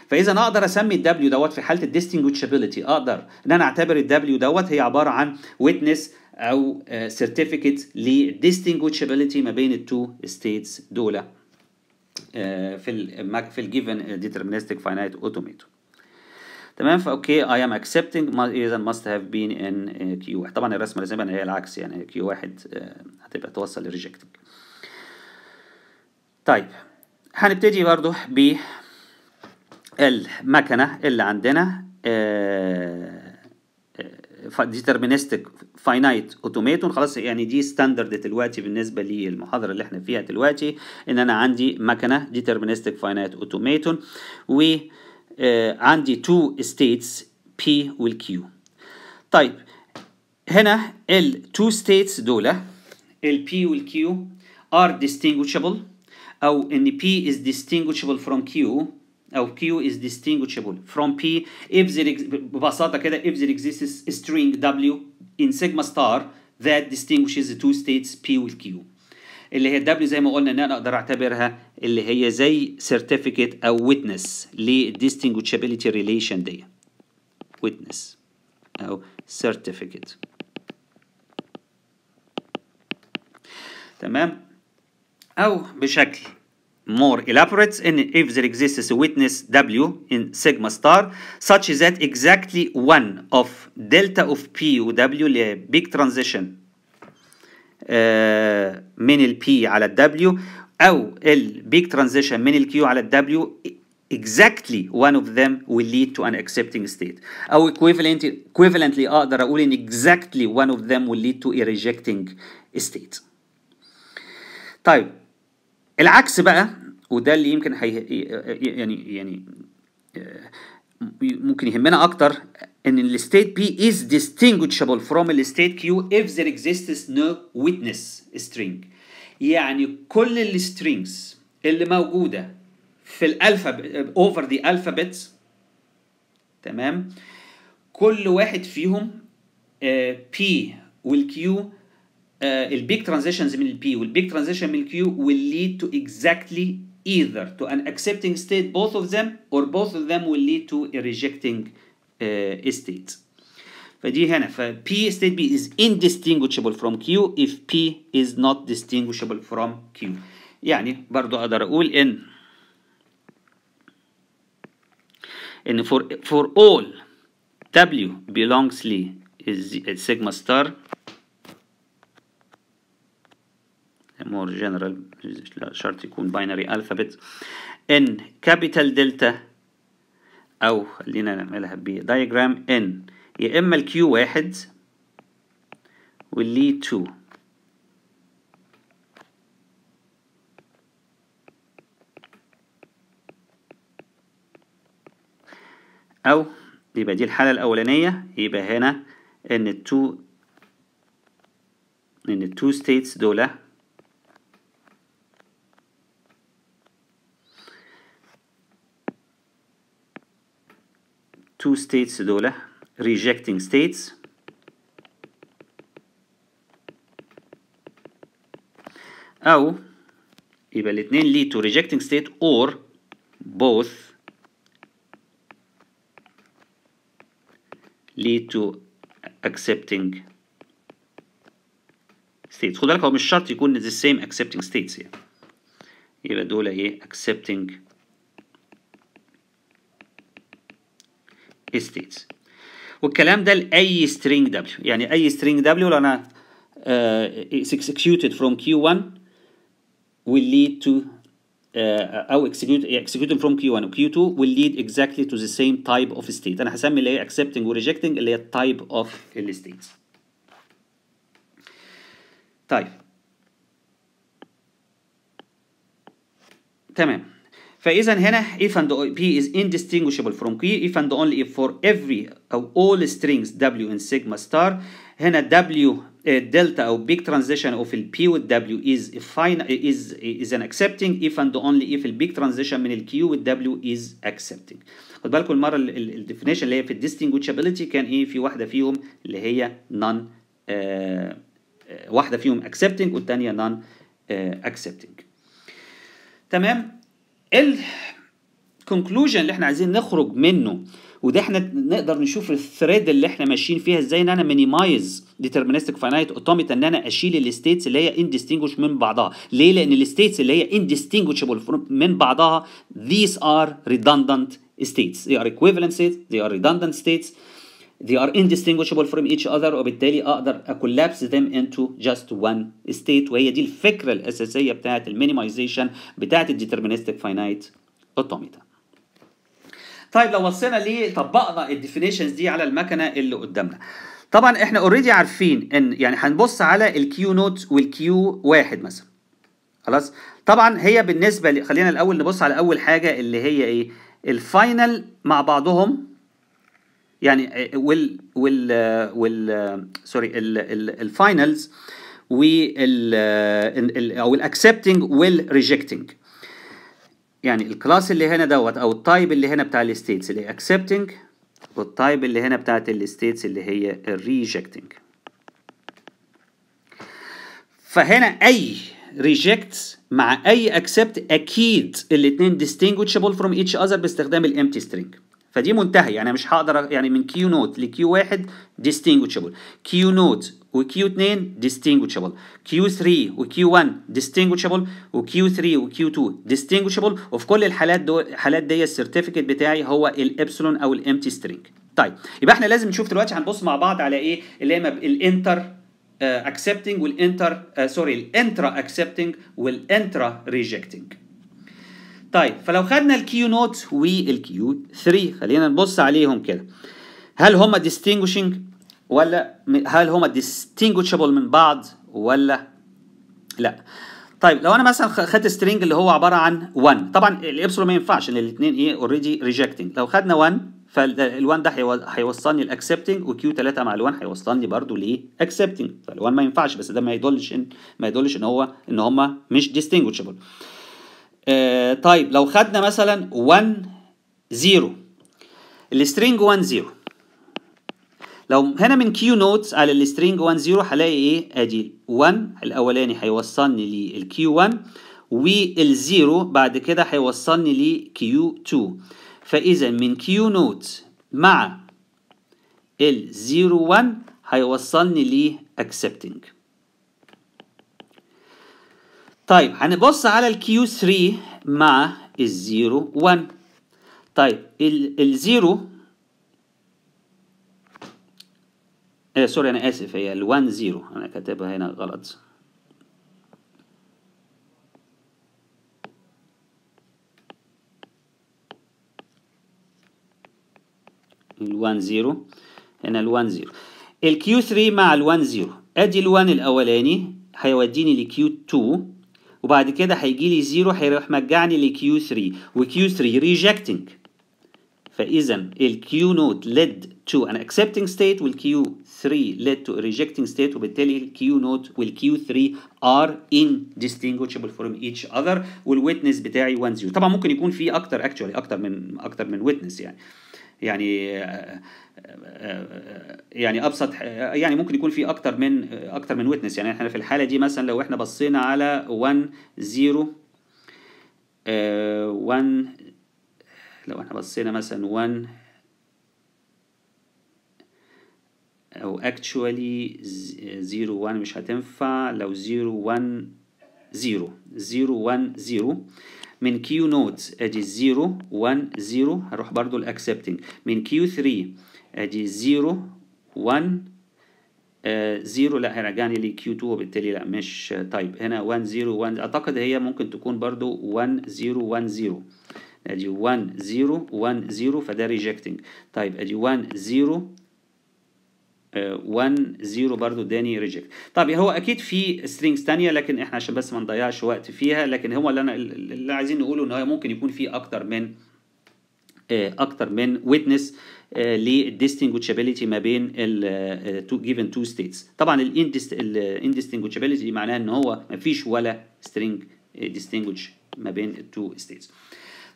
فاذا انا اقدر اسمي W دوت في حاله الـ Distinguishability اقدر ان انا اعتبر W دوت هي عباره عن witness او سيرتيفيكت آه, لديستنجوشابيلتي ما بين التو ستيتس دول آه, في الماك في الجيفن ديترمينستيك فاينايت اوتوميتو تمام فاوكي اي ام اكسبتنج اذا ماست هاف بين ان كيو واحد طبعا الرسمه لازم هي العكس يعني كيو واحد آه، هتبقى توصل لريجكتنج طيب هنبتدي برضو ب المكنه اللي عندنا آه ديترمينستك فاينايت اوتوميتون خلاص يعني دي ستاندرد دلوقتي بالنسبه للمحاضره اللي احنا فيها دلوقتي ان انا عندي مكنه ديترمينستك فاينايت اوتوميتون وعندي تو ستيتس بي والكيو طيب هنا التو ستيتس دول البي والكيو are distinguishable او ان P is distinguishable from Q او Q is distinguishable from P if there ببساطه كده if there exists a string W in sigma star that distinguishes the two states P with Q اللي هي W زي ما قلنا ان انا اقدر اعتبرها اللي هي زي certificate او witness للdistinguishability relation دي witness او certificate تمام او بشكل more elaborate and if there exists a witness W in sigma star such that exactly one of delta of p u w a big transition من uh, ال P على W or ال big transition من Q على W exactly one of them will lead to an accepting state Or equivalent equivalently أقدر أقول in exactly one of them will lead to a rejecting state Type. العكس بقى وده اللي يمكن حي... يعني يعني آه، ممكن يهمنا اكتر ان الستيت بي is distinguishable from الستيت كيو if there exists no witness string يعني كل السترينجز اللي موجوده في الالفابت اوفر ذا الفابتس تمام كل واحد فيهم بي آه، والكيو Uh, البيك ترانزيشنز من البي والبيك ترانزيشن من الكيو will lead to exactly either to an accepting state both of them or both of them will lead to a rejecting uh, state فدي هنا ف P state B is indistinguishable from Q if P is not distinguishable from Q يعني برضو أقدر أقول إن إن for for all W belongs to is sigma star مور جنرال شرط يكون باينري الفابت ان كابيتال دلتا او خلينا نعملها بدايجرام ان يا اما الكيو واحد واللي 2 او يبقى دي الحالة الأولانية يبقى هنا إن التو إن التو ستيتس دول two states دول rejecting states او يبقى الاثنين lead to rejecting state or both lead to accepting states خد بالك هو مش شرط يكون the same accepting states يعني يبقى دول ايه accepting states والكلام ده لاي string w يعني اي string w لو انا uh, executed from q1 will lead to uh, او execute executed from q1 و q2 will lead exactly to the same type of state انا هسمي اللي هي accepting و rejecting اللي هي type of states طيب تمام فاذا هنا if and p is indistinguishable from q if and only if for every او all strings w in sigma star هنا w دلتا او big transition of ال p with w is fine is is an accepting if and only if ال big transition من ال q with w is accepting خد بالكم المره definition اللي هي في distinguishability كان ايه في واحده فيهم اللي هي non uh, واحده فيهم accepting والثانيه non uh, accepting تمام الكونكلوجن اللي احنا عايزين نخرج منه وده احنا نقدر نشوف الثريد اللي احنا ماشيين فيها ازاي ان انا مينيمايز ديترمينستك فاينايت اوتوميتا ان انا اشيل الستيتس اللي هي اندستنجوش من بعضها ليه لان الستيتس اللي هي اندستنجوشبل من بعضها ذيس ار ريدندنت ستيتس they ار ايكويفالنت ستيتس they ار ريدندنت ستيتس they are indistinguishable from each other وبالتالي اقدر اكولابس them into just one state وهي دي الفكره الاساسيه بتاعه المينيمايزيشن بتاعه الديترمينستك فاينايت اوتوميتا طيب لو بصينا ليه طبقنا الديفينيشنز دي على المكنه اللي قدامنا طبعا احنا اوريدي عارفين ان يعني هنبص على الكيو نوت والكيو واحد مثلا خلاص طبعا هي بالنسبه خلينا الاول نبص على اول حاجه اللي هي ايه الفاينل مع بعضهم يعني وال وال وال سوري الفاينلز وال او الاكسبتنج والريجكتنج يعني الكلاس اللي هنا دوت او التايب اللي هنا بتاع الستيتس اللي اكسبتنج والتايب اللي هنا بتاعت الستيتس اللي هي الريجكتنج فهنا اي ريجكت مع اي اكسبت اكيد الاثنين distinguishable from each other باستخدام الامتي string فدي منتهي يعني مش هقدر يعني من كيو نوت لكيو واحد ديستينجوشبل كيو نوت وكيو اتنين ديستينجوشبل كيو 3 وكيو 1 ديستينجوشبل وكيو 3 وكيو 2 ديستينجوشبل وفي كل الحالات دول الحالات دي السيرتيفيكت بتاعي هو الابسلون او الامتي سترينج طيب يبقى احنا لازم نشوف دلوقتي هنبص مع بعض على ايه اللي هي الانتر اكسبتنج والانتر سوري الانترا اكسبتنج والانترا ريجكتنج طيب فلو خدنا الكيو نوت والكيو 3 خلينا نبص عليهم كده هل هما distinguishing ولا هل هما distinguishable من بعض ولا لا طيب لو انا مثلا خدت سترينج اللي هو عباره عن 1 طبعا الابسلون ما ينفعش ان الاثنين ايه اوريدي ريجكتنج لو خدنا 1 فال1 ده هيوصلني لاكسبتنج وكيو 3 مع ال1 هيوصلني برده لاكسبتنج فال1 ما ينفعش بس ده ما يدلش ان ما يدلش ان هو ان هما مش distinguishable آه، طيب لو خدنا مثلا 1 0 السترينج 1 0 لو هنا من كيو نوتس على السترينج 1 0 هلاقي ايه ادي 1 الاولاني هيوصلني للكيو 1 وال0 بعد كده هيوصلني لكيو 2 فاذا من كيو نوت مع ال 0 1 هيوصلني ل accepting طيب هنبص على q 3 مع 0 1 طيب 0 ايه آه، سوري انا اسف هي ال 1 0 انا كاتبها هنا غلط ال 1 0 هنا ال 1 0 q 3 مع ال 1 0 ادي ال 1 الاولاني هيوديني q 2 وبعد كده هيجي لي زيرو هيروح مرجعني q 3 وكيو 3 ريجكتنج فاذا الكيو نوت ليد تو ان اكسبتنج ستيت والكيو 3 ليد تو ريجكتنج ستيت وبالتالي الكيو نوت والكيو 3 ار indistinguishable from each other والويتنس بتاعي 1 0 طبعا ممكن يكون في اكتر اكشولي اكتر من اكتر من ويتنس يعني يعني يعني ابسط يعني ممكن يكون في اكتر من اكتر من ويتنس يعني احنا في الحاله دي مثلا لو احنا بصينا على 1 0 1 لو احنا بصينا مثلا 1 او actually 0 1 مش هتنفع لو 0 1 0 0 1 0 من Q نودز ادي 0 1 0 هروح برضو accepting من q 3 ادي 0 1 0 لا هيرجعني ل q 2 وبالتالي لا مش طيب هنا 1 0 1 اعتقد هي ممكن تكون برضو 1 0 1 0 ادي 1 0 1 0 فده ريجكتنج طيب ادي 1 0 1 آه، 0 برضو اداني ريجكت طب هو اكيد في سترينجز ثانيه لكن احنا عشان بس ما نضيعش وقت فيها لكن هو اللي انا اللي عايزين نقوله ان هو ممكن يكون في اكتر من آه، اكتر من ويتنس آه، للديستنجوشابيلتي ما بين جيفن تو ستيتس طبعا الانديستنجوشابيلتي معناها ان هو ما فيش ولا سترينج ديستنجوش ما بين التو ستيتس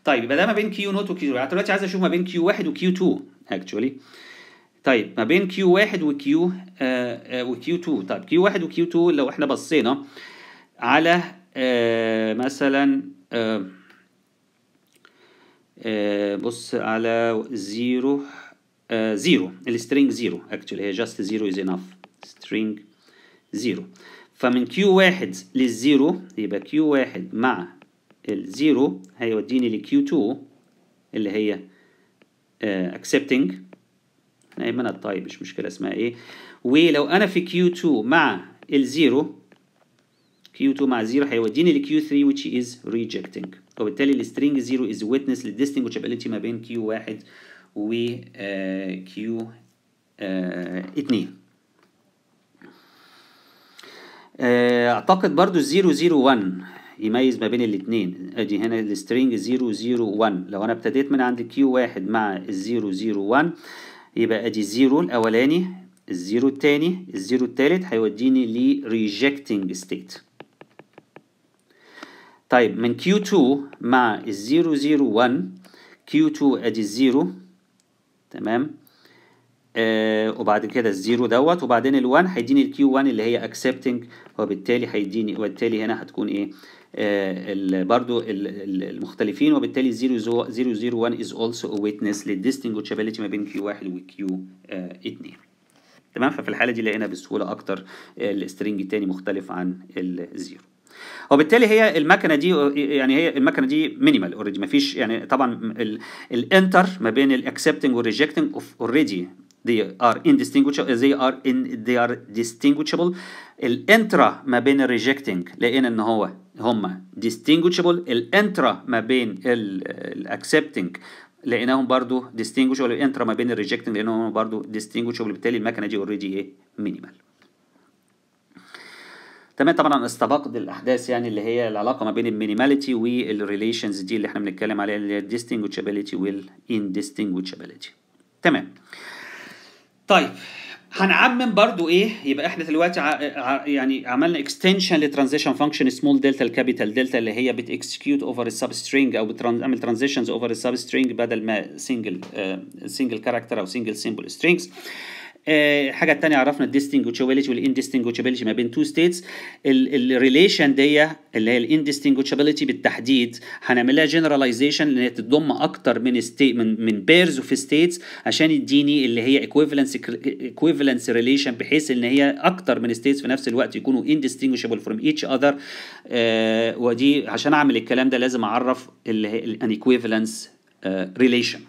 طيب يبقى ده ما بين كيو نوت وكيو يعني دلوقتي عايز اشوف ما بين كيو 1 وكيو 2 اكشولي طيب ما بين كيو واحد وكيو وكيو 2 طيب كيو واحد وكيو 2 لو احنا بصينا على آه، مثلا آه، آه، بص على زيرو زيرو السترينج زيرو اكشولي هي جاست زيرو از انف سترينج زيرو فمن كيو واحد للزيرو يبقى كيو واحد مع الزيرو هيوديني لكيو 2 اللي هي accepting احنا قايمينها التايب مش مشكله اسمها ايه ولو انا في كيو 2 مع ال0 كيو 2 مع 0 هيوديني q 3 which is rejecting وبالتالي السترينج 0 is witness للديستنجوشابيلتي ما بين كيو 1 و كيو آه، آه، 2 آه، اعتقد برضو 001 يميز ما بين الاثنين ادي هنا السترينج 001 لو انا ابتديت من عند كيو 1 مع ال 001 يبقى ادي الزيرو الاولاني الزيرو الثاني الزيرو الثالث هيوديني ل rejecting ستيت طيب من Q2 مع الزيرو زيرو 1 Q2 ادي الزيرو تمام آه وبعد كده الزيرو دوت وبعدين ال1 هيديني الكيو 1 اللي هي accepting وبالتالي هيديني وبالتالي هنا هتكون ايه آه، برضو المختلفين وبالتالي 001 is also a witness للديستنجوشابيلتي ما بين Q1 و Q2 تمام ففي الحالة دي لقينا بسهولة أكتر آه، السترينج التاني مختلف عن الزيرو وبالتالي هي المكنه دي يعني هي المكنه دي مينيمال اوريدي ما فيش يعني طبعا الانتر ما بين الاكسبتنج والريجكتنج اوريدي they are indistinguishable they are in they are distinguishable الانترا ما بين الريجكتنج لقينا ان هو هما distinguishable الانترا ما بين الاكسبتنج لقيناهم برضو distinguishable الانترا ما بين الريجكتنج لقيناهم برضو distinguishable بالتالي المكنه دي اوريدي ايه مينيمال تمام طبعا استبقد الاحداث يعني اللي هي العلاقه ما بين المينيماليتي والريليشنز دي اللي احنا بنتكلم عليها اللي هي distinguishability والindistinguishability تمام طيب هنعمم برضو ايه يبقى احنا دلوقتي ع... يعني عملنا اكستنشن لترانزيشن فانكشن سمول دلتا الكابيتال دلتا اللي هي بتكسكيوت اوفر السب سترينج او بتعمل ترانزيشنز اوفر السب سترينج بدل ما سنجل سنجل كاركتر او سنجل سيمبل سترينجز الحاجه آه، الثانيه عرفنا الديستنجوشابيلتي والانديستنجوشابيلتي ما بين تو ستيتس الريليشن دي اللي هي الانديستنجوشابيلتي بالتحديد هنعمل لها جنراليزيشن ان هي تضم اكتر من ستي من من بيرز اوف ستيتس عشان يديني اللي هي ايكويفالنس ايكويفالنس ريليشن بحيث ان هي اكتر من ستيتس في نفس الوقت يكونوا انديستنجوشابل فروم ايتش اذر ودي عشان اعمل الكلام ده لازم اعرف اللي هي الانيكويفالنس آه، ريليشن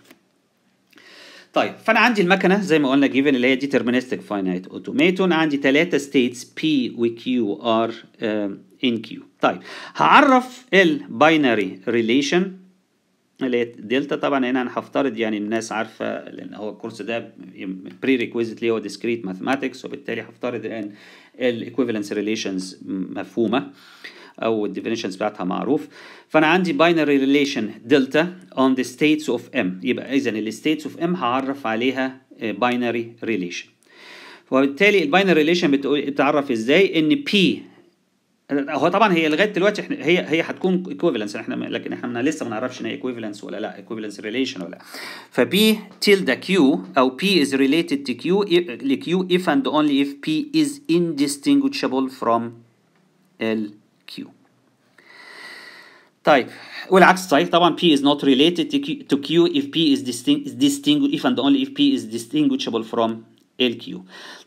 طيب فانا عندي المكنه زي ما قلنا جيفن اللي هي ديترمينستيك فاينايت اوتوميتون عندي ثلاثه ستيتس بي وكيو ار ان كيو طيب هعرف الباينري ريليشن اللي هي دلتا طبعا هنا انا هفترض يعني الناس عارفه لان هو الكورس ده بري ريكويزيت ليه هو ديسكريت ماثماتكس وبالتالي هفترض الان الايكويفالنس ريليشنز مفهومه آه او الديفينيشنز بتاعتها معروف فانا عندي باينري ريليشن دلتا اون ذا ستيتس اوف ام يبقى اذا الستيتس اوف ام هعرف عليها باينري آه, ريليشن وبالتالي الباينري ريليشن بتقول بتعرف ازاي ان بي آه، هو طبعا هي لغايه دلوقتي احنا هي هي هتكون ايكويفالنس احنا لكن احنا لسه ما نعرفش ان هي ايكويفالنس ولا لا ايكويفالنس ريليشن ولا لا فبي تيلدا كيو او بي از ريليتد تو كيو لكيو اف اند اونلي اف بي از indistinguishable from ال طيب والعكس صحيح طبعا P is not related to Q if P is distinguished if and only if P is distinguishable from LQ.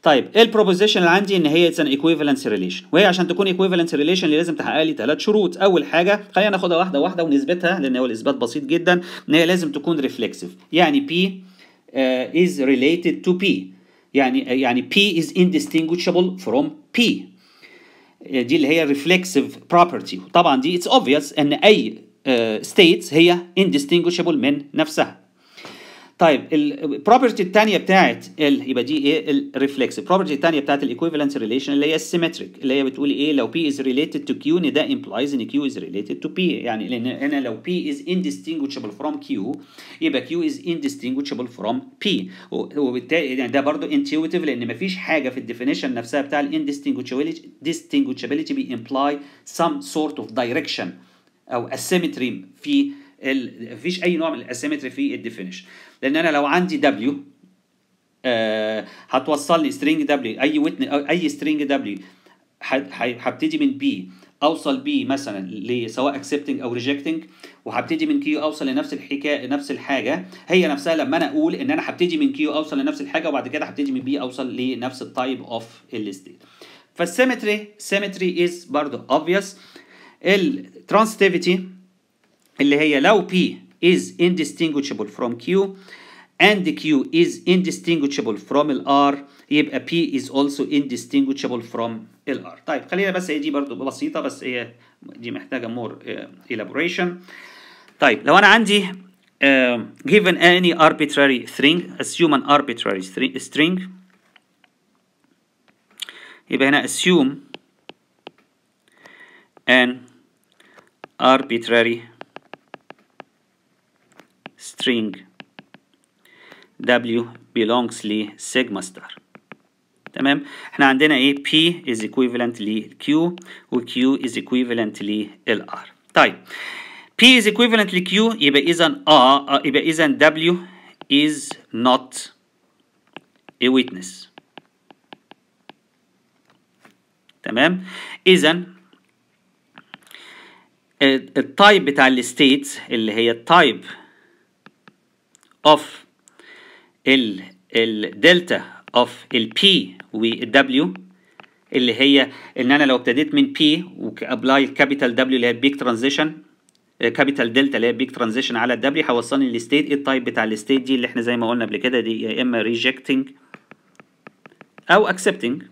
طيب البروبوزيشن اللي عندي ان هي it's an equivalence relation وهي عشان تكون equivalence relation لازم تحقق لي ثلاث شروط اول حاجه خلينا ناخدها واحده واحده ونثبتها لان هو الاثبات بسيط جدا ان هي لازم تكون reflexive يعني P uh, is related to P يعني يعني P is indistinguishable from P يعني دي اللي هي ريفلكسيف بروبرتي طبعا دي اتس اوبفيس ان اي ستيتس آه، هي indistinguishable من نفسها طيب البروبرتي الثانيه بتاعت ال يبقى دي ايه الريفلكس البروبرتي الثانيه بتاعت الايكويفالنس ريليشن اللي هي السيمتريك اللي هي بتقول ايه لو P is related to Q ان ده امبلايز ان Q is related to P يعني لان هنا لو P is indistinguishable from Q يبقى Q is indistinguishable from P وبالتالي يعني ده برضو intuitive لان مفيش حاجه في الديفينيشن نفسها بتاع الاندistinguishability distinguishability بي امبلاي some sort of direction او asymmetry في ال... مفيش اي نوع من الاسيمتري في الديفينيشن لان انا لو عندي دبليو آه، هتوصل لي سترينج دبليو اي وتن اي سترينج دبليو هبتدي من بي اوصل بي مثلا لسواء اكسبتنج او ريجكتنج وهبتدي من كيو اوصل لنفس الحكايه نفس الحاجه هي نفسها لما انا اقول ان انا هبتدي من كيو اوصل لنفس الحاجه وبعد كده هبتدي من بي اوصل لنفس التايب اوف الستيت فالسيمتري سيمتري از برضه اوبفيس الترانستيفيتي اللي هي لو P is indistinguishable from Q and Q is indistinguishable from ال R يبقى P is also indistinguishable from ال R طيب خلينا بس هي دي برضو بسيطة بس هي دي محتاجة more uh, elaboration طيب لو أنا عندي uh, given any arbitrary string assume an arbitrary string يبقى هنا assume an arbitrary string W belongs sigma ستار تمام احنا عندنا ايه P is equivalent ل Q و Q is equivalent ل r طيب P is equivalent ل Q يبقى اذا r يبقى اذا W is not a witness تمام اذا التايب بتاع الستيت اللي هي التايب of ال الدلتا of ال P و W اللي هي ان انا لو ابتديت من P وابلاي الكابيتال W اللي هي البيك ترانزيشن كابيتال دلتا اللي هي البيك ترانزيشن على W هيوصلني للستيت ايه التايب بتاع الستيت دي اللي احنا زي ما قلنا قبل كده دي يا اما ريجكتنج او اكسبتنج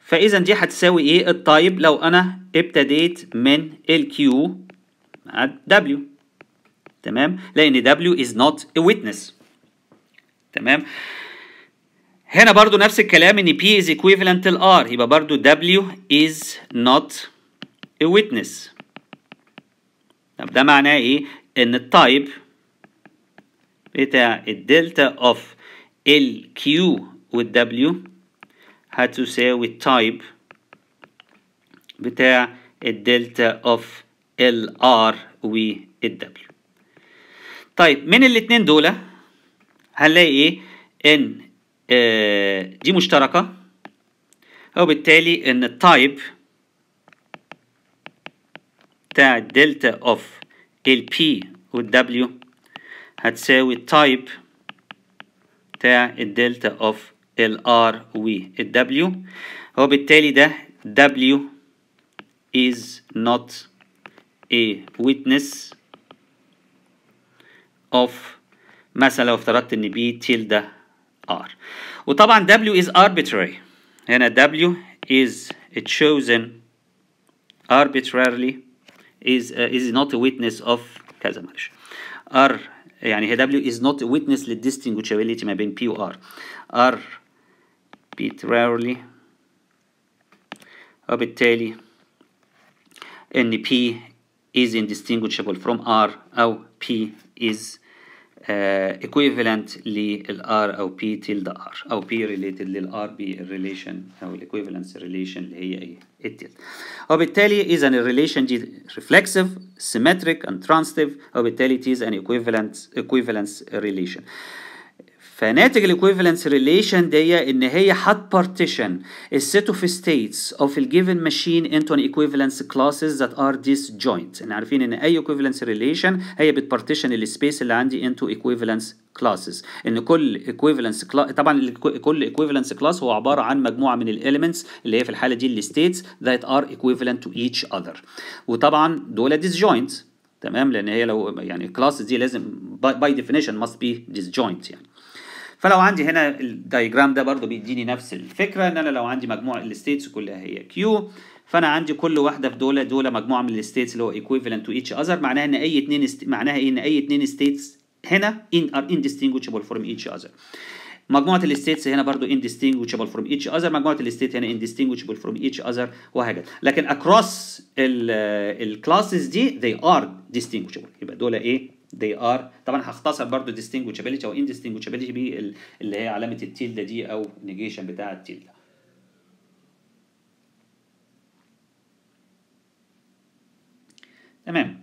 فاذا دي هتساوي ايه التايب لو انا ابتديت من الكيو مع آه، W تمام لأن W is not a witness تمام هنا برضو نفس الكلام ان P is equivalent ل R يبقى برضو W is not a witness طب ده معناه ايه ان type بتاع الدلتا of ال Q والW هتساوي type بتاع الدلتا of الار والدبليو طيب من الاتنين دول هنلاقي ايه ان آه، دي مشتركه وبالتالي ان التايب بتاع الدلتا اوف البي والدبليو هتساوي التايب بتاع الدلتا اوف الار والدبليو وبالتالي ده دبليو is not a witness of مثلا لو افترضت ان b tilde r وطبعا w is arbitrary هنا w is chosen arbitrarily is uh, is not a witness of كذا معلش r يعني هي w is not a witness للdistinguishability ما بين R arbitrarily وبالتالي ان p is indistinguishable from R أو P is uh, equivalent للR أو P tilde R أو P related للR بالريليشن أو equivalence relation اللي هي إيه التلت وبالتالي إذا الريليشن دي reflexive symmetric and transitive وبالتالي it is an equivalence equivalence relation فناتج الايكويفالنس ريليشن دي ان هي هات بارتيشن السيت اوف ستيتس اوف الجيفن ماشين انتو ان ايكويفالنس كلاسز ذات ار ديس جوينت احنا عارفين ان اي ايكويفالنس ريليشن هي بتبارتيشن السبيس اللي عندي انتو ايكويفالنس كلاسز ان كل ايكويفالنس كلاس طبعا كل ايكويفالنس كلاس هو عباره عن مجموعه من الاليمنتس اللي هي في الحاله دي الستيتس ذات ار ايكويفالنت تو ايتش اذر وطبعا دول ديس جوينت تمام لان هي لو يعني الكلاس دي لازم باي ديفينيشن ماست بي ديس جوينت يعني فلو عندي هنا الدايجرام ده برضو بيديني نفس الفكره ان انا لو عندي مجموع الستيتس كلها هي كيو فانا عندي كل واحده في دول دول مجموعه من الستيتس اللي هو equivalent to each other معناها ان اي اتنين است... معناها ايه ان اي اتنين ستيتس هنا in are indistinguishable from each other مجموعه الستيتس هنا برضو indistinguishable from each other مجموعه الستيت هنا indistinguishable from each other وهكذا لكن across الكلاسز دي they are distinguishable يبقى دول ايه they are طبعا هختصر برضو distinguishability او indistinguishability بي اللي هي علامه التيلدة دي او negation بتاع التيلدة تمام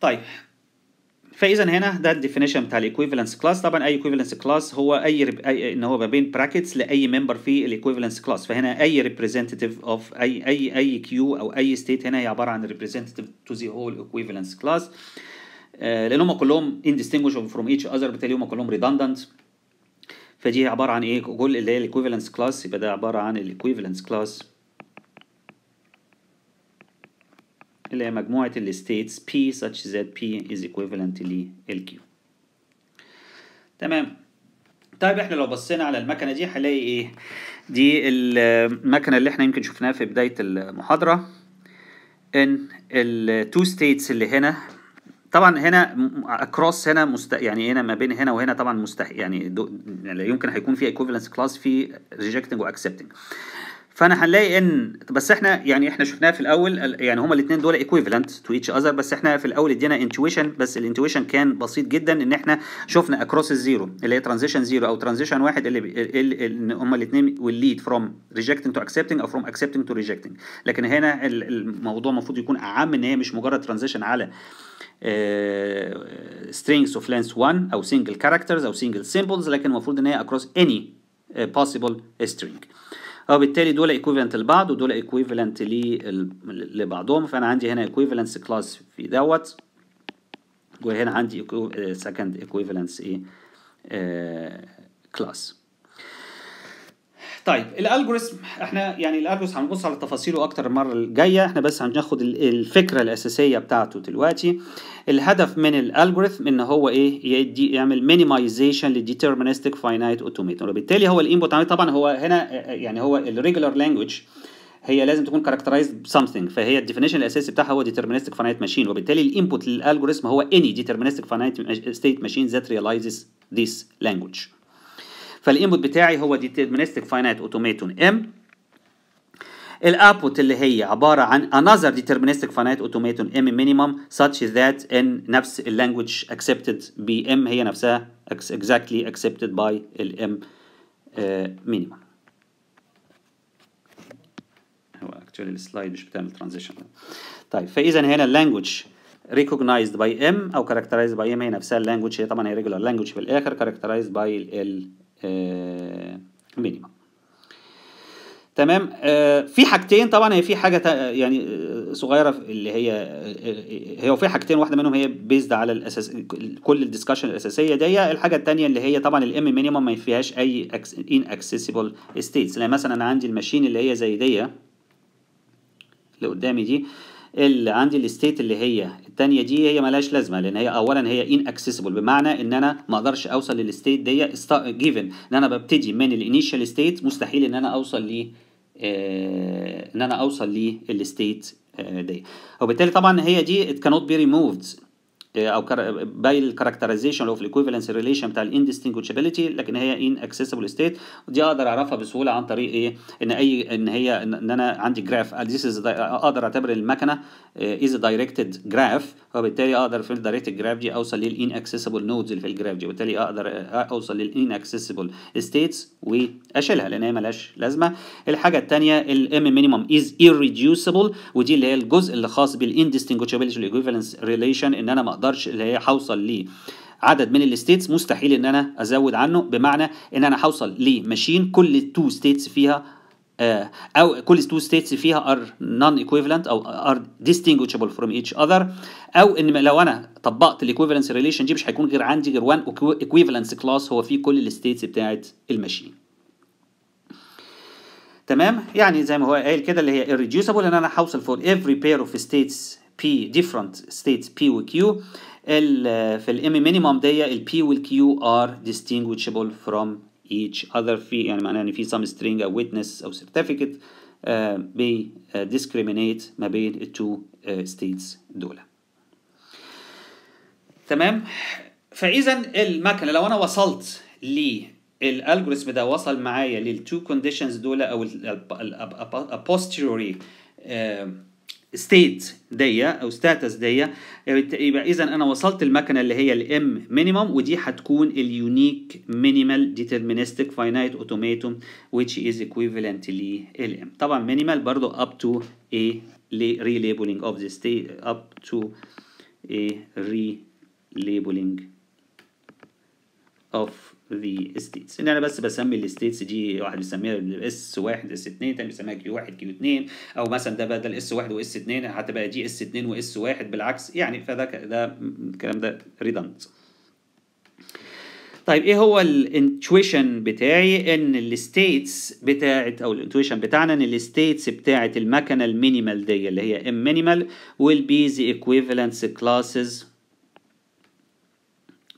طيب فاذا هنا ده الديفينيشن بتاع الايكويفالنس كلاس طبعا اي ايكويفالنس كلاس هو اي, رب... أي ان هو ما بين براكتس لاي ممبر في الايكويفالنس كلاس فهنا اي ريبريزنتيف اوف اي اي اي كيو او اي ستيت هنا هي عباره عن ريبريزنتيف تو ذا هول ايكويفالنس كلاس آه، لان هم كلهم indistinguishable from each other بالتالي هم كلهم redundant فدي عباره عن ايه كل اللي هي الايكويفالنس كلاس يبقى ده عباره عن الايكويفالنس كلاس اللي هي مجموعه الستيتس p such that p is equivalent لل q تمام طيب احنا لو بصينا على المكنه دي هنلاقي ايه دي المكنه اللي احنا يمكن شفناها في بدايه المحاضره ان التو ستيتس اللي هنا طبعا هنا اكروس هنا مست... يعني هنا ما بين هنا وهنا طبعا مستحيل يعني دو... يمكن هيكون في ايكوفالنس كلاس في ريجكتنج واكسبتنج فانا هنلاقي ان بس احنا يعني احنا شفناها في الاول يعني هما الاثنين دول ايكويفالنت تو ايتش اذر بس احنا في الاول ادينا انتويشن بس الانتويشن كان بسيط جدا ان احنا شفنا اكروس الزيرو اللي هي ترانزيشن زيرو او ترانزيشن واحد اللي, ان اللي هما الاثنين والليد فروم ريجكتنج تو اكسبتنج او فروم اكسبتنج تو ريجكتنج لكن هنا الموضوع المفروض يكون اعم ان هي مش مجرد ترانزيشن على strings of length 1 او single characters او single symbols لكن المفروض ان هي across any possible string او بالتالي دول equivalent لبعض ودول equivalent لبعضهم فانا عندي هنا equivalence class في دوت وهنا عندي second equivalence ايه طيب الالجوريزم احنا يعني الالجوريزم هنبص على تفاصيله اكتر المره الجايه احنا بس هناخد الفكره الاساسيه بتاعته دلوقتي الهدف من الالجوريثم ان هو ايه يدي يعمل مينيمايزيشن للديترمينستيك فاينايت اوتوميتون وبالتالي هو الانبوت طبعا هو هنا يعني هو الريجولار لانجوج هي لازم تكون كاركترايزد بسمثينج فهي الديفينيشن الاساسي بتاعها هو ديترمينستيك فاينايت ماشين وبالتالي الانبوت للالجوريثم هو اني ديترمينستيك فاينايت ستيت ماشين ذات ريلايزز ذيس لانجوج فالانبوت بتاعي هو ديتيرمينستيك فاينايت اوتوميتون ام الاوتبوت اللي هي عباره عن انذر ديتيرمينستيك فاينايت اوتوميتون ام مينيمم ساتش ذات ان نفس اللانجوج اكسبتد بي ام هي نفسها اكزاكتلي اكسبتد باي الام مينيمم هو اكشوالي السلايد مش بتعمل ترانزيشن طيب فاذا هنا اللانجوج ريكوجنايزد باي ام او كاركترايزد باي ام هي نفسها اللانجوج هي طبعا هي ريجولار لانجوج في الاخر كاركترايزد باي ال مينيمم آه، تمام آه، في حاجتين طبعا هي في حاجه يعني آه، صغيره اللي هي هي وفي حاجتين واحده منهم هي بيزد على الاساس كل الديسكشن الاساسيه دي الحاجه الثانيه اللي هي طبعا الام مينيمم ما فيهاش اي ان اكسسبل ستيتس يعني مثلا انا عندي الماشين اللي هي زي دي اللي قدامي دي اللي عندي الستيت اللي هي الثانيه دي هي ملهاش لازمه لان هي اولا هي ان اكسسبل بمعنى ان انا ما اقدرش اوصل للستيت دي جيفن ان انا ببتدي من الانيشال ستيت مستحيل ان انا اوصل ل آه، ان انا اوصل للستيت آه، دي وبالتالي طبعا هي دي ات كانوت بي ريموفد او باي الكاركترايزيشن اوف الايكويفالنس ريليشن بتاع الاندستنجوشابيلتي لكن هي ان اكسسبل ستيت دي اقدر اعرفها بسهوله عن طريق ايه ان اي ان هي ان انا عندي جراف ذيس از اقدر اعتبر المكنه از دايركتد جراف فبالتالي اقدر في الدايركتد جراف دي اوصل للان اكسسبل نودز اللي في الجراف دي وبالتالي اقدر اوصل للان اكسسبل ستيتس واشيلها لان هي مالهاش لازمه الحاجه الثانيه الام مينيمم از irreducible ودي اللي هي الجزء اللي خاص بالاندستنجوشابيلتي والايكويفالنس ريليشن ان انا ما اقدرش اقدرش اللي هي هوصل ليه عدد من الستيتس مستحيل ان انا ازود عنه بمعنى ان انا هوصل لماشين كل تو ستيتس فيها آه، او كل تو ستيتس فيها ار نون ايكويفالنت او ار ديستينجوشبل فروم ايتش اذر او ان لو انا طبقت الايكويفالنس ريليشن دي مش هيكون غير عندي غير وان ايكويفالنس كلاس هو فيه كل الستيتس بتاعت الماشين تمام يعني زي ما هو قايل كده اللي هي irreducible ان انا هوصل for every pair of states P different states P و Q ال آه، الـ M minimum دي البي Q are distinguishable from each other في يعني معناه ان في some string او witness او certificate uh, آه، بي آه، discriminate ما بين uh, states دول تمام فاذا المكنه لو انا وصلت الالجوريثم ده وصل معايا للتو كونديشنز دول او الابوستيروري ستيت دي او ستاتس دي يبقى اذا انا وصلت المكنه اللي هي الام مينيمم ودي هتكون اليونيك مينيمال ديترمينستيك فاينايت اوتوماتوم which is equivalent للام طبعا مينيمال برضو up to a relabeling of the state up to a relabeling of the states ان انا بس بسمي الستيتس دي واحد بيسميها اس 1 اس 2 ثاني بيسميها كيو 1 كيو 2 او مثلا ده بدل اس 1 واس 2 هتبقى دي اس 2 واس 1 بالعكس يعني فده ده الكلام ده ريدنت طيب ايه هو الانتويشن بتاعي ان الستيتس بتاعت او الانتويشن بتاعنا ان الستيتس بتاعت المكنه المينيمال دي اللي هي ام مينيمال will be the equivalence classes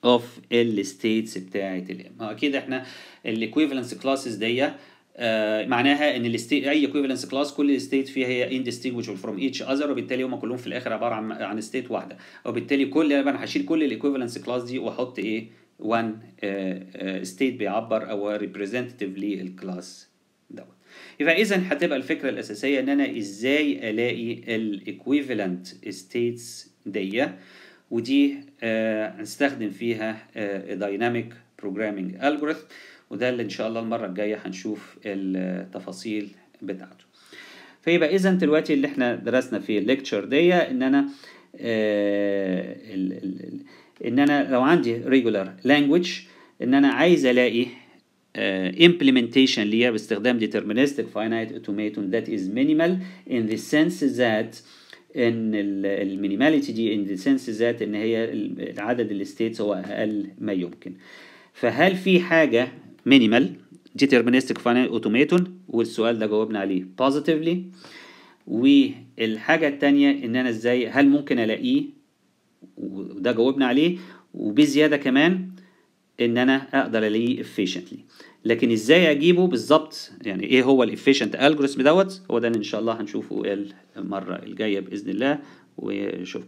اوف الستيتس بتاعه الام اكيد احنا الايكويفالنس كلاسز دي آه معناها ان اي equivalence كلاس كل ستيت فيها هي indistinguishable from each other وبالتالي هم كلهم في الاخر عباره عن عن ستيت واحده وبالتالي كل انا هشيل كل الايكويفالنس كلاس دي واحط ايه وان آه، ستيت آه، بيعبر او ريبريزنتيف للكلاس دوت يبقى اذا هتبقى الفكره الاساسيه ان انا ازاي الاقي الايكويفالنت ستيتس ديه ودي هنستخدم آه، فيها دايناميك آه، Programming الجوريثم وده اللي ان شاء الله المره الجايه هنشوف التفاصيل بتاعته فيبقى اذا دلوقتي اللي احنا درسنا في الليكتشر دي ان انا آه ان انا لو عندي regular language ان انا عايز الاقي آه، implementation ليها باستخدام deterministic finite automaton that is minimal in the sense that ان المينيماليتي دي ان سنس ذات ان هي عدد الستيتس هو اقل ما يمكن فهل في حاجه مينيمال deterministic فاينل automaton والسؤال ده جاوبنا عليه بوزيتيفلي والحاجة الثانيه إن أنا إزاي هل ممكن ألاقيه وده جاوبنا عليه وبزيادة كمان إن أنا أقدر ألاقيه efficiently لكن ازاي اجيبه بالظبط يعني ايه هو الافيشنت الجوريثم دوت هو ده اللي ان شاء الله هنشوفه المره الجايه باذن الله واشوفكم